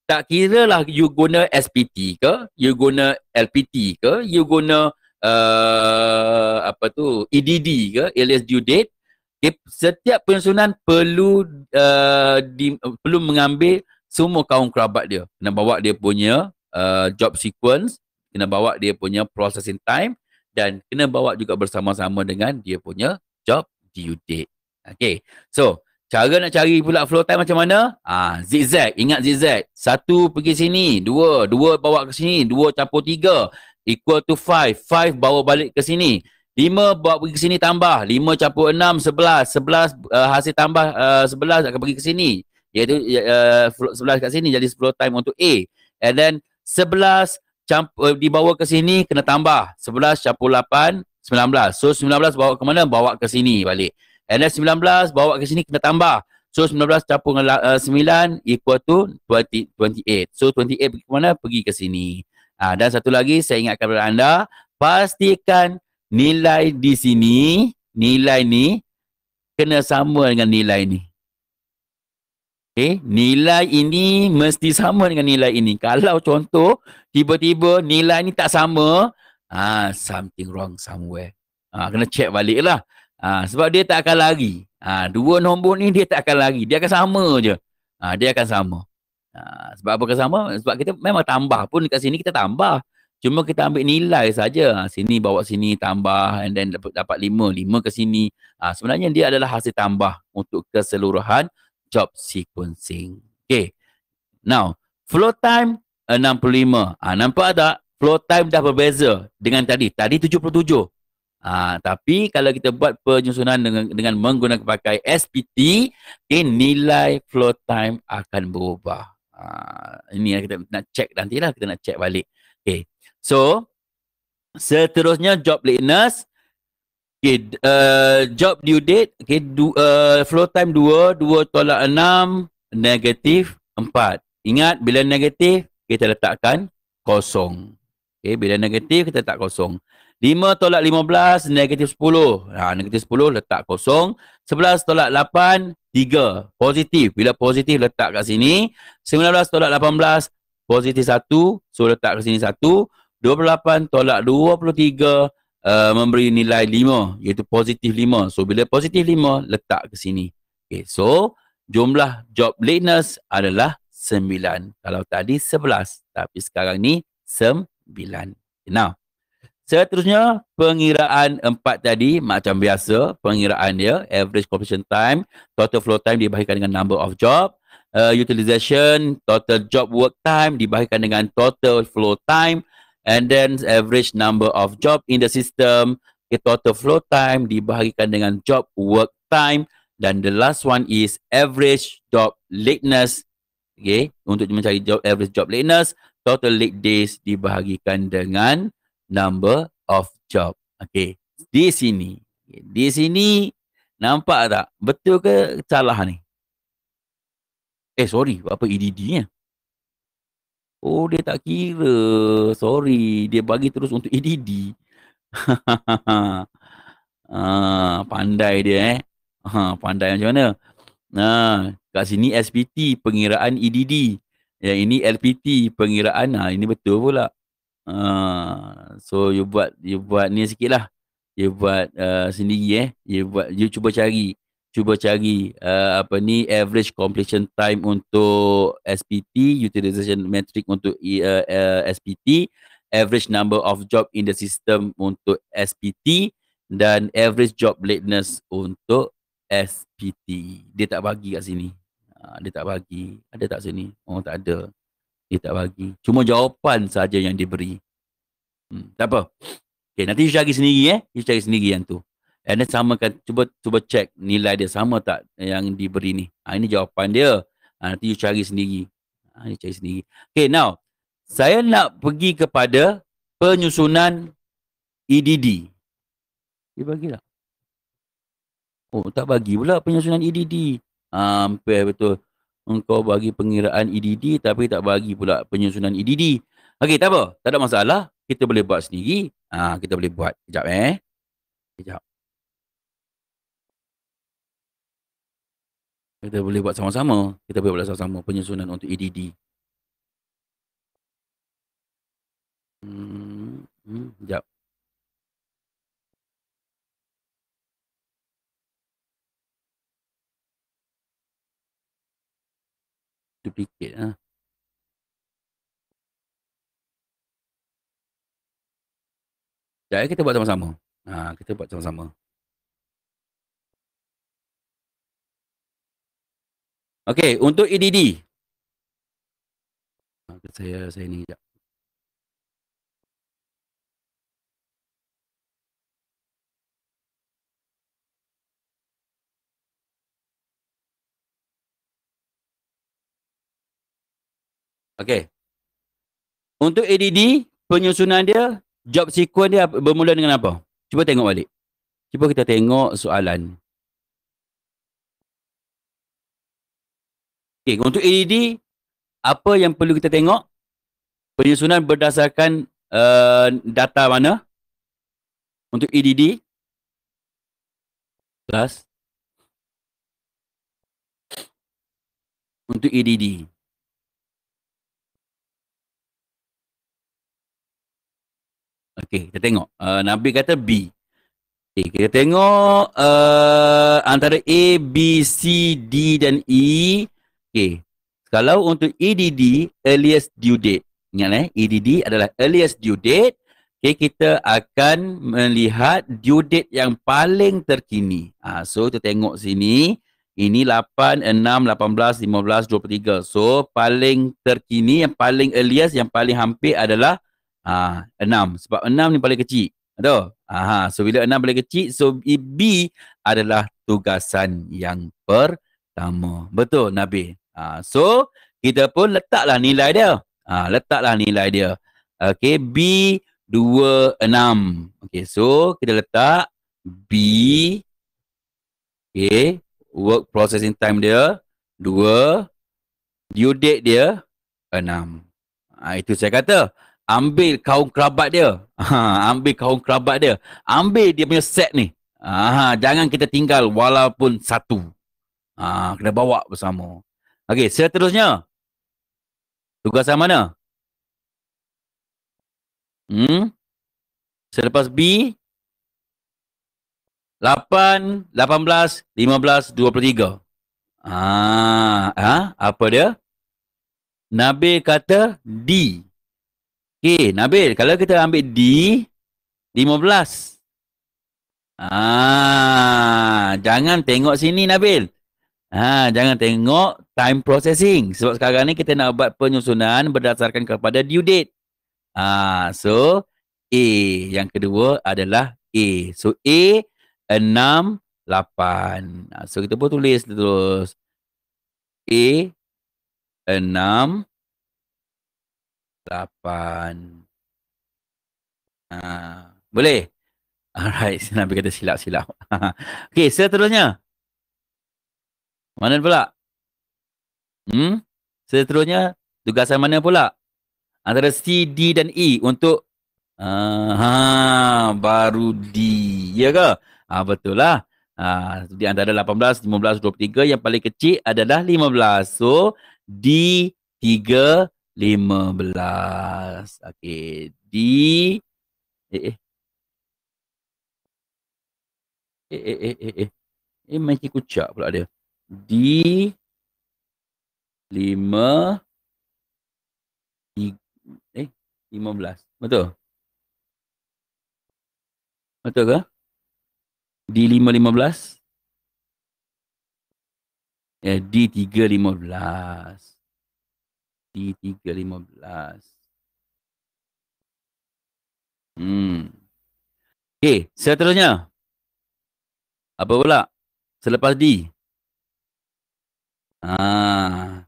Speaker 1: tak kira lah you guna SPT ke, you guna LPT ke, you guna uh, apa tu EDD ke, alias due date. Okay, setiap penyusunan perlu uh, di, perlu mengambil semua kaum kerabat dia. Kena bawa dia punya uh, job sequence, kena bawa dia punya processing time dan kena bawa juga bersama-sama dengan dia punya job due date. Okay. So, cara nak cari pula flow time macam mana? Ah, zigzag. Ingat zigzag. Satu pergi sini. Dua. Dua bawa ke sini. Dua campur tiga. Equal to five. Five bawa balik ke sini. Lima bawa pergi ke sini tambah. Lima campur enam. Sebelas. Sebelas uh, hasil tambah uh, sebelas akan pergi ke sini. Iaitu uh, sebelas kat sini jadi sepuluh time untuk A. And then sebelas campur dibawa ke sini kena tambah. 11 campur 8, 19. So 19 bawa ke mana? Bawa ke sini balik. NS19 bawa ke sini kena tambah. So 19 campur dengan uh, eh, 9 equal to 20, 28. So 28 pergi ke mana? Pergi ke sini. Uh, dan satu lagi saya ingatkan kepada anda. Pastikan nilai di sini, nilai ni kena sama dengan nilai ni. Okay, nilai ini mesti sama dengan nilai ini. Kalau contoh tiba-tiba nilai ni tak sama, ah something wrong somewhere. Ah kena check lah. Ha, sebab dia tak akan lari. Ha, dua nombor ni dia tak akan lari. Dia akan sama je. Ha, dia akan sama. Ha, sebab apa sama? Sebab kita memang tambah pun dekat sini kita tambah. Cuma kita ambil nilai saja. Ha, sini bawa sini tambah and then dapat, dapat lima. Lima ke sini. Ha, sebenarnya dia adalah hasil tambah untuk keseluruhan job sequencing. Okay. Now, flow time 65. Ha, nampak tak? Flow time dah berbeza dengan tadi. Tadi 77. Ha, tapi kalau kita buat penyusunan dengan, dengan menggunakan pakai SPT, okay, nilai flow time akan berubah. Ha, ini yang kita nak check lah kita nak check balik. Okay. So, seterusnya job lateness. Okay, uh, job due date, okay, du, uh, eh, flow time 2, 2 tolak 6, negatif 4. Ingat, bila negatif, kita letakkan kosong. Okay, bila negatif, kita letak kosong. 5 tolak 15, negatif 10. Ha, negatif 10, letak kosong. 11 tolak 8, 3. Positif. Bila positif, letak kat sini. 19 tolak 18, positif 1. So, letak kat sini 1. 28 tolak 23, uh, eh, memberi nilai 5. Iaitu positif 5. So, bila positif 5, letak ke sini. Okay, so, jumlah job lateness adalah 9. Kalau tadi 11, tapi sekarang ni 9. Now. Seterusnya, pengiraan empat tadi macam biasa, pengiraan dia, average completion time, total flow time dibahagikan dengan number of job, uh, utilization, total job work time dibahagikan dengan total flow time, and then average number of job in the system, okay, total flow time dibahagikan dengan job work time, dan the last one is average job lateness, okay, untuk mencari job, average job lateness, total late days dibahagikan dengan number of job. Okay. Di sini. Di sini nampak tak? Betul ke salah ni? Eh sorry. Apa EDD ni? Oh dia tak kira. Sorry. Dia bagi terus untuk EDD. ha, ah, pandai dia eh. Ha, pandai macam mana? Ha, kat sini SPT pengiraan EDD. Yang ini LPT pengiraan. Ha, ini betul pula. Ah, so you buat you buat ni sikitlah. You buat uh, sendiri eh. You buat you cuba cari cuba cari uh, apa ni average completion time untuk SPT utilization metric untuk e, uh, uh, SPT average number of job in the system untuk SPT dan average job lateness untuk SPT dia tak bagi kat sini ah, dia tak bagi ada tak sini oh tak ada dia tak bagi. Cuma jawapan saja yang diberi. Hmm, tak apa. Okay, nanti you cari sendiri eh. You cari sendiri yang tu. And then kan? cuba cuba check nilai dia sama tak yang diberi ni. Ha, ini jawapan dia. Ha, nanti you cari sendiri. Ha, you cari sendiri. Okay, now. Saya nak pergi kepada penyusunan EDD. Dia bagi tak? Oh, tak bagi pula penyusunan EDD. Ha, ah, hampir betul engkau bagi pengiraan EDD tapi tak bagi pula penyusunan EDD. Okey, tak apa. Tak ada masalah. Kita boleh buat sendiri. Ha, kita boleh buat. Sekejap eh. Sekejap. Kita boleh buat sama-sama. Kita boleh buat sama-sama penyusunan untuk EDD. Hmm, hmm, sekejap. sertifikat ah. ha. Jadi eh, kita buat sama-sama. Ha, kita buat sama-sama. Okey, untuk EDD. Saya saya ni jap. Okey. Untuk ADD, penyusunan dia, job sequence dia bermula dengan apa? Cuba tengok balik. Cuba kita tengok soalan. Okey, untuk ADD, apa yang perlu kita tengok? Penyusunan berdasarkan uh, data mana? Untuk ADD. Plus. Untuk ADD. Okey, kita tengok. Uh, eh, Nabi kata B. Okey, kita tengok uh, antara A, B, C, D dan E. Okey. Kalau untuk EDD, earliest due date. Ingat eh, EDD adalah earliest due date. Okey, kita akan melihat due date yang paling terkini. Ha, so, kita tengok sini. Ini 8, 6, 18, 15, 23. So, paling terkini, yang paling earliest, yang paling hampir adalah uh, enam. Sebab enam ni paling kecil. Betul? Aha, so bila enam paling kecil, so B adalah tugasan yang pertama. Betul Nabi? Uh, ah, so kita pun letaklah nilai dia. Uh, letaklah nilai dia. Okay, B dua enam. Okay, so kita letak B. Okay, work processing time dia dua. Due date dia enam. Ha, itu saya kata ambil kaum kerabat dia. Ha, ambil kaum kerabat dia. Ambil dia punya set ni. Ha, ha, jangan kita tinggal walaupun satu. Ha, kena bawa bersama. Okey, seterusnya. Tugasan mana? Hmm? Selepas B. 8, 18, 15, 23. Ah, ha, ha? apa dia? Nabi kata D. Okey, Nabil, kalau kita ambil D, 15. Ah, jangan tengok sini Nabil. Ha, jangan tengok time processing sebab sekarang ni kita nak buat penyusunan berdasarkan kepada due date. ha, so A yang kedua adalah A. So A 6 8. Ah, so kita pun tulis terus. A Lapan. Uh, boleh? Alright, Nabi kata silap-silap. okay, seterusnya. Mana pula? Hmm? Seterusnya, tugasan mana pula? Antara C, D dan E untuk uh, ha, baru D. Ya ke? Ah, betul lah. Ah, di antara 18, 15, 23 yang paling kecil adalah 15. So, D, 15. Okey. D. Eh, eh. Eh, eh, eh, eh. Eh, eh mesti kucak pula dia. D. lima, I, eh, lima belas, Betul? Betul ke? d lima belas? Eh, d lima belas? Hmm. Okey, seterusnya. Apa pula? Selepas D. Ah.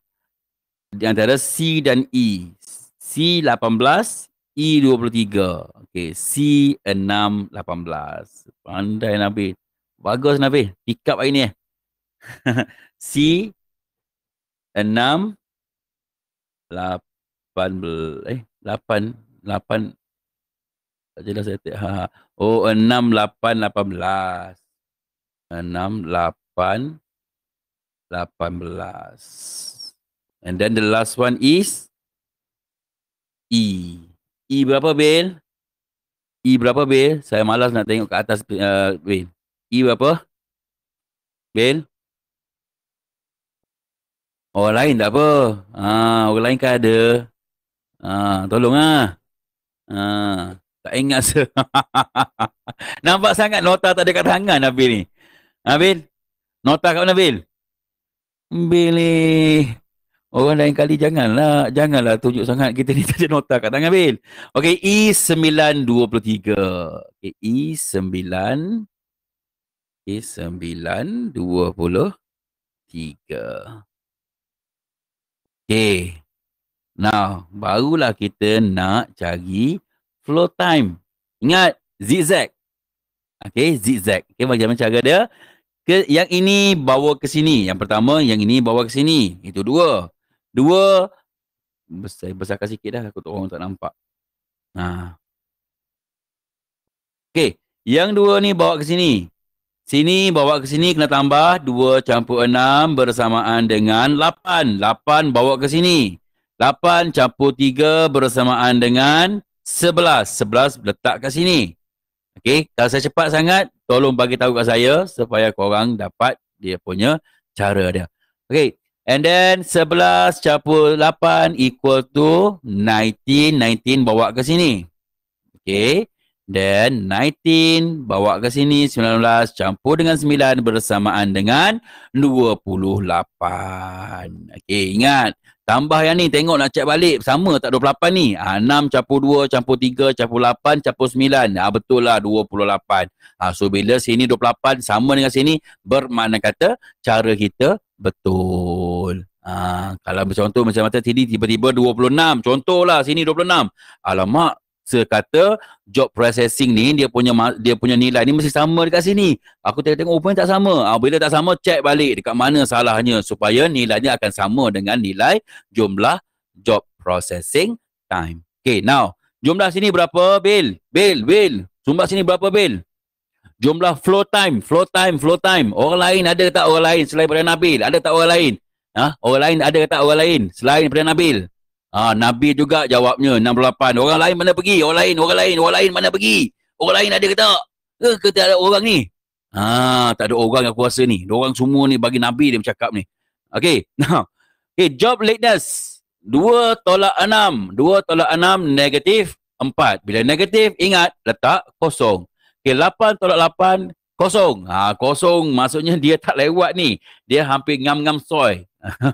Speaker 1: Di antara C dan E. C 18, E 23. Okey, C 6 18. Pandai Nabi. Bagus Nabi. Pick up hari ni eh. C 6 lapan eh lapan lapan tak jelas saya tak ha, ha, oh enam lapan lapan belas enam lapan lapan belas and then the last one is E E berapa Bil? E berapa Bil? Saya malas nak tengok ke atas uh, Bil. E berapa? Bil? Orang lain tak apa. Ha, orang lain kan ada. Ha, tolonglah. Ha, tak ingat se. Nampak sangat nota tak ada kat tangan Nabil ni. Nabil? Nota kat Nabil? Nabil ni. Orang lain kali janganlah. Janganlah tunjuk sangat kita ni tak ada nota kat tangan Nabil. Okay, E923. Okay, E9. E923. E923. Okay. Now, barulah kita nak cari flow time. Ingat, zigzag. Okay, zigzag. Okay, macam cara dia? Ke, yang ini bawa ke sini. Yang pertama, yang ini bawa ke sini. Itu dua. Dua. Besar, besarkan sikit dah. Aku tak orang tak nampak. Nah. Ha. Okay. Yang dua ni bawa ke sini. Sini bawa ke sini kena tambah 2 campur 6 bersamaan dengan 8. 8 bawa ke sini. 8 campur 3 bersamaan dengan 11. 11 letak ke sini. Okey, kalau saya cepat sangat, tolong bagi tahu kat saya supaya korang dapat dia punya cara dia. Okey, and then 11 campur 8 equal to 19. 19 bawa ke sini. Okey. Then 19 bawa ke sini 19 campur dengan 9 bersamaan dengan 28. Okey ingat tambah yang ni tengok nak cek balik sama tak 28 ni. Ha, ah, 6 campur 2 campur 3 campur 8 campur 9. Ha, ah, betul lah 28. Ha, ah, so bila sini 28 sama dengan sini bermakna kata cara kita betul. Ha, kalau macam tu macam mata tadi tiba-tiba 26. Contohlah sini 26. Alamak sekata job processing ni dia punya dia punya nilai ni mesti sama dekat sini. Aku tengok tengok rupanya tak sama. Ah ha, bila tak sama check balik dekat mana salahnya supaya nilainya akan sama dengan nilai jumlah job processing time. Okay now jumlah sini berapa bil? Bil, bil. Jumlah sini berapa bil? Jumlah flow time, flow time, flow time. Orang lain ada tak orang lain selain daripada Nabil? Ada tak orang lain? Ha? Orang lain ada tak orang lain selain daripada Nabil? Ah, Nabi juga jawabnya 68. Orang lain mana pergi? Orang lain, orang lain, orang lain mana pergi? Orang lain ada ke tak? Ke eh, kata ada orang ni? Ah, tak ada orang yang kuasa ni. Orang semua ni bagi Nabi dia bercakap ni. Okay. Now. Okay, job lateness. Dua tolak enam. Dua tolak enam negatif empat. Bila negatif, ingat letak kosong. Okay, lapan tolak lapan kosong. Ha, kosong maksudnya dia tak lewat ni. Dia hampir ngam-ngam soy.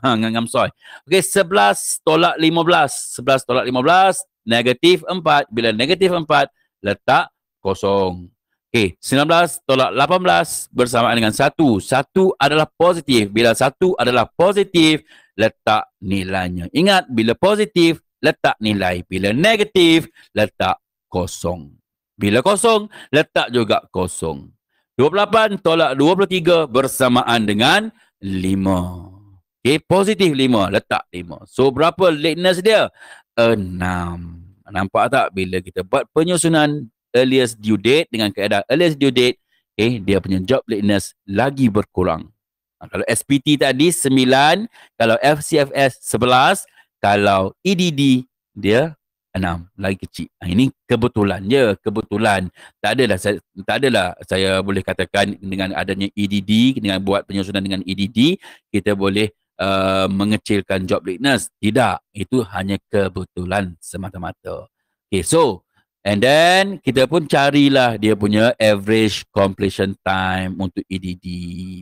Speaker 1: Ngam-ngam soy. Okey, 11 tolak 15. 11 tolak 15, negatif 4. Bila negatif 4, letak kosong. Okey, 19 tolak 18 bersamaan dengan 1. 1 adalah positif. Bila 1 adalah positif, letak nilainya. Ingat, bila positif, letak nilai. Bila negatif, letak kosong. Bila kosong, letak juga kosong. 28 tolak 23 bersamaan dengan 5. Okay, positif lima, letak lima. So, berapa lateness dia? enam. Nampak tak bila kita buat penyusunan earliest due date dengan keadaan earliest due date, eh, dia punya job lateness lagi berkurang. Ha, kalau SPT tadi 9, kalau FCFS 11, kalau EDD dia 6, lagi kecil. Ha, ini kebetulan je, kebetulan. Tak adalah, saya, tak adalah saya boleh katakan dengan adanya EDD, dengan buat penyusunan dengan EDD, kita boleh uh, mengecilkan lateness Tidak, itu hanya kebetulan semata-mata. Okay, so and then kita pun carilah dia punya average completion time untuk EDD,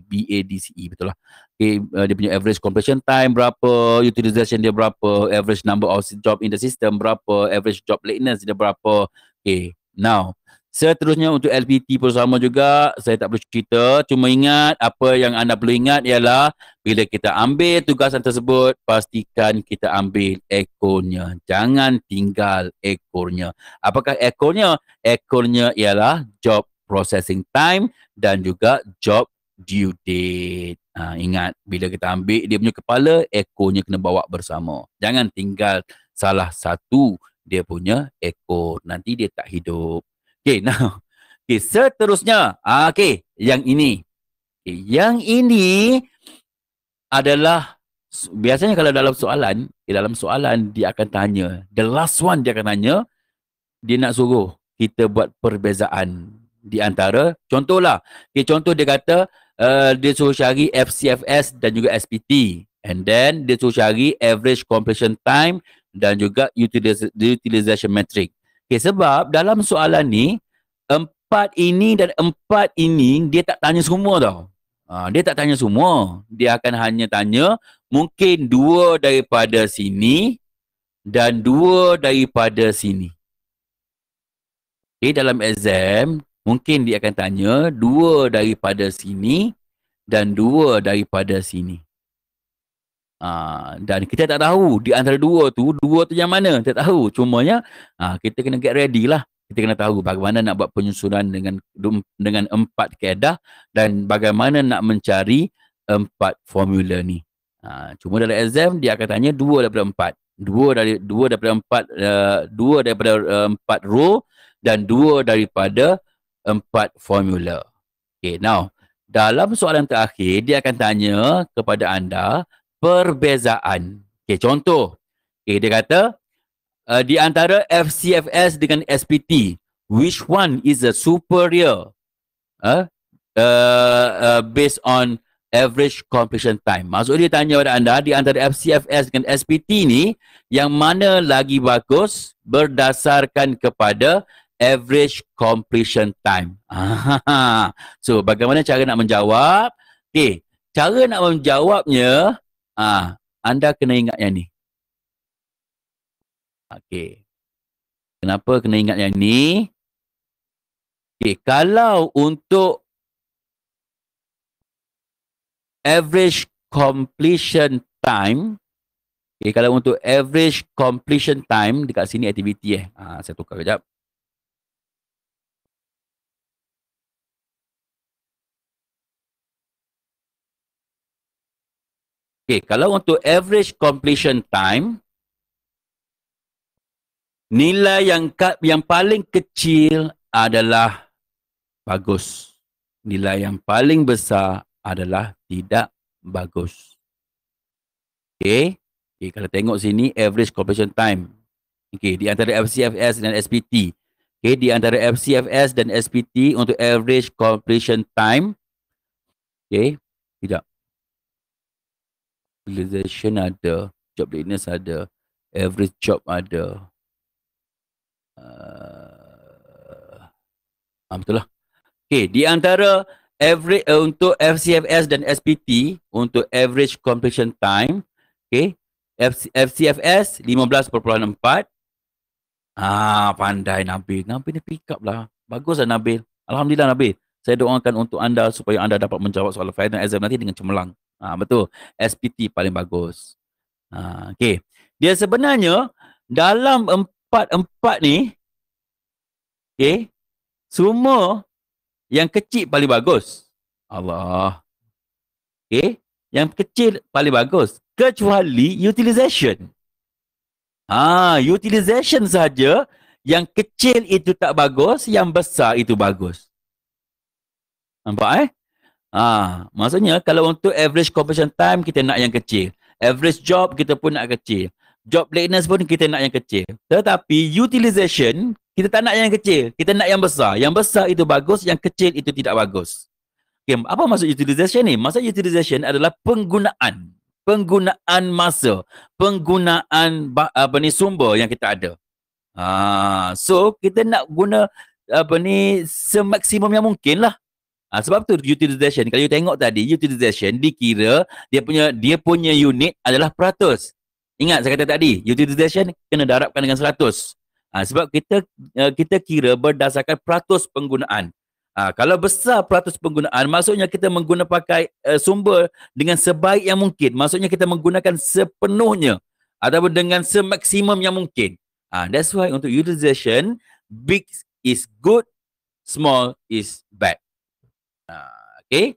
Speaker 1: BADCE betul lah. Okay, uh, dia punya average completion time berapa, utilization dia berapa, average number of job in the system berapa, average job lateness dia berapa. Okay, now Seterusnya untuk LPT pun sama juga, saya tak perlu cerita. Cuma ingat, apa yang anda perlu ingat ialah bila kita ambil tugasan tersebut, pastikan kita ambil ekornya. Jangan tinggal ekornya. Apakah ekornya? Ekornya ialah job processing time dan juga job due date. Ha, ingat, bila kita ambil dia punya kepala, ekornya kena bawa bersama. Jangan tinggal salah satu dia punya ekor. Nanti dia tak hidup. Okay, now. Okay, seterusnya. Ah, okay, yang ini. Okay, yang ini adalah biasanya kalau dalam soalan, dalam soalan dia akan tanya. The last one dia akan tanya. Dia nak suruh kita buat perbezaan di antara. Contohlah. Okay, contoh dia kata uh, dia suruh cari FCFS dan juga SPT. And then dia suruh cari average completion time dan juga utilization metric. Okay, sebab dalam soalan ni, empat ini dan empat ini, dia tak tanya semua tau. Ha, dia tak tanya semua. Dia akan hanya tanya mungkin dua daripada sini dan dua daripada sini. Okay, dalam exam, mungkin dia akan tanya dua daripada sini dan dua daripada sini. Aa, ah, dan kita tak tahu di antara dua tu, dua tu yang mana, tak tahu. Cumanya aa, ah, kita kena get ready lah. Kita kena tahu bagaimana nak buat penyusunan dengan dengan empat kaedah dan bagaimana nak mencari empat formula ni. Ha, cuma dalam exam dia akan tanya dua daripada empat. Dua dari dua daripada empat uh, dua daripada uh, empat rule dan dua daripada empat formula. Okay, now dalam soalan terakhir dia akan tanya kepada anda perbezaan. Okay, contoh. Okay, dia kata, uh, di antara FCFS dengan SPT, which one is a superior uh, uh, uh, based on average completion time? Maksud dia tanya kepada anda, di antara FCFS dengan SPT ni, yang mana lagi bagus berdasarkan kepada average completion time? so, bagaimana cara nak menjawab? Okay, cara nak menjawabnya, Ah, ha, anda kena ingat yang ni. Okey. Kenapa kena ingat yang ni? Okey, kalau untuk average completion time okey. kalau untuk average completion time dekat sini aktiviti eh. Ha, saya tukar kejap. Okay, kalau untuk average completion time, nilai yang yang paling kecil adalah bagus. Nilai yang paling besar adalah tidak bagus. Okay, okay kalau tengok sini average completion time. Okay, di antara FCFS dan SPT. Okay, di antara FCFS dan SPT untuk average completion time. Okay, tidak. Realization ada Job readiness ada Every job ada uh, ah, Betul lah Okay di antara every, uh, eh, Untuk FCFS dan SPT Untuk average completion time Okay FC, FCFS 15.4 Ah pandai Nabil Nabil ni pick up lah Bagus lah Nabil Alhamdulillah Nabil Saya doakan untuk anda Supaya anda dapat menjawab soalan final exam nanti dengan cemerlang Ha, betul. SPT paling bagus. Ha, okay. Dia sebenarnya dalam empat-empat ni, okay, semua yang kecil paling bagus. Allah. Okay. Yang kecil paling bagus. Kecuali utilization. Ha, utilization saja yang kecil itu tak bagus, yang besar itu bagus. Nampak eh? Ah, maksudnya kalau untuk average completion time kita nak yang kecil. Average job kita pun nak kecil. Job lateness pun kita nak yang kecil. Tetapi utilization kita tak nak yang kecil. Kita nak yang besar. Yang besar itu bagus, yang kecil itu tidak bagus. Okay, apa maksud utilization ni? Maksud utilization adalah penggunaan. Penggunaan masa. Penggunaan apa ni, sumber yang kita ada. Ah, so, kita nak guna apa ni semaksimum yang mungkin lah. Ha, sebab tu utilization kalau you tengok tadi utilization dikira dia punya dia punya unit adalah peratus. Ingat saya kata tadi utilization kena darabkan dengan seratus. Ha, sebab kita eh, kita kira berdasarkan peratus penggunaan. Ha, kalau besar peratus penggunaan maksudnya kita menggunakan pakai uh, sumber dengan sebaik yang mungkin. Maksudnya kita menggunakan sepenuhnya ataupun dengan semaksimum yang mungkin. Ha, that's why untuk utilization big is good, small is bad. Ha, okay.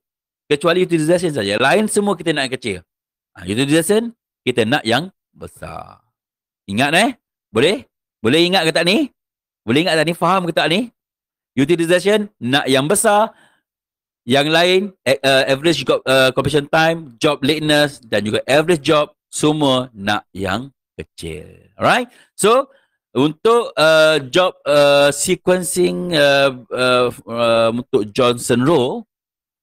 Speaker 1: Kecuali utilization saja. Lain semua kita nak yang kecil. Ha, utilization, kita nak yang besar. Ingat eh? Boleh? Boleh ingat ke tak ni? Boleh ingat tak ni? Faham ke tak ni? Utilization, nak yang besar. Yang lain, uh, average job, uh, completion time, job lateness, dan juga average job, semua nak yang kecil. Alright? So, untuk uh, job uh, sequencing uh, uh, uh, untuk Johnson Row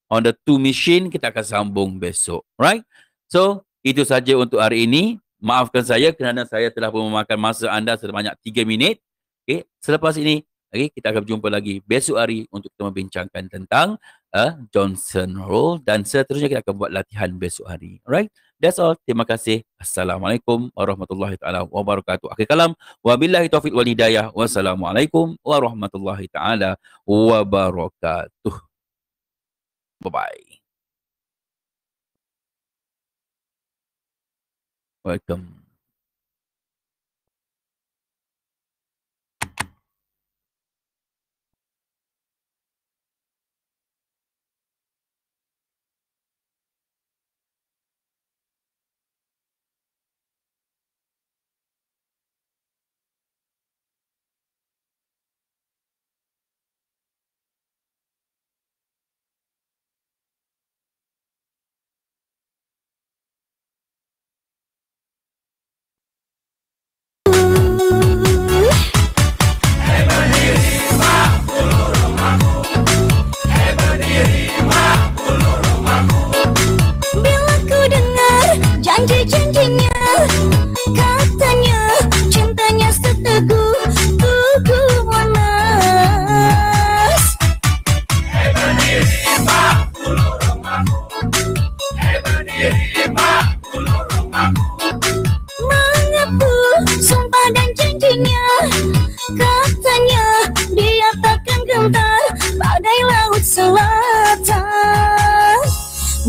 Speaker 1: on the two machine kita akan sambung besok. Right? So, itu saja untuk hari ini. Maafkan saya kerana saya telah memakan masa anda sebanyak 3 minit. Okay. Selepas ini, Okay, kita akan berjumpa lagi besok hari untuk kita membincangkan tentang uh, Johnson Rule dan seterusnya kita akan buat latihan besok hari. Alright, that's all. Terima kasih. Assalamualaikum warahmatullahi taala wabarakatuh. Akhir kalam, wabillahi taufiq wal hidayah. Wassalamualaikum warahmatullahi taala wabarakatuh. Bye bye. Welcome. janjinya Katanya cintanya seteguh Tuguh monas Ebony lima puluh rumahku Ebony lima puluh rumahku Mengapu sumpah dan janjinya Katanya dia takkan gentar Bagai laut selatan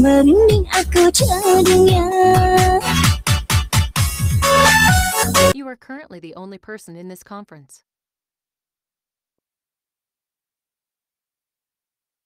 Speaker 1: merinding aku jadinya You are currently the only person in this conference.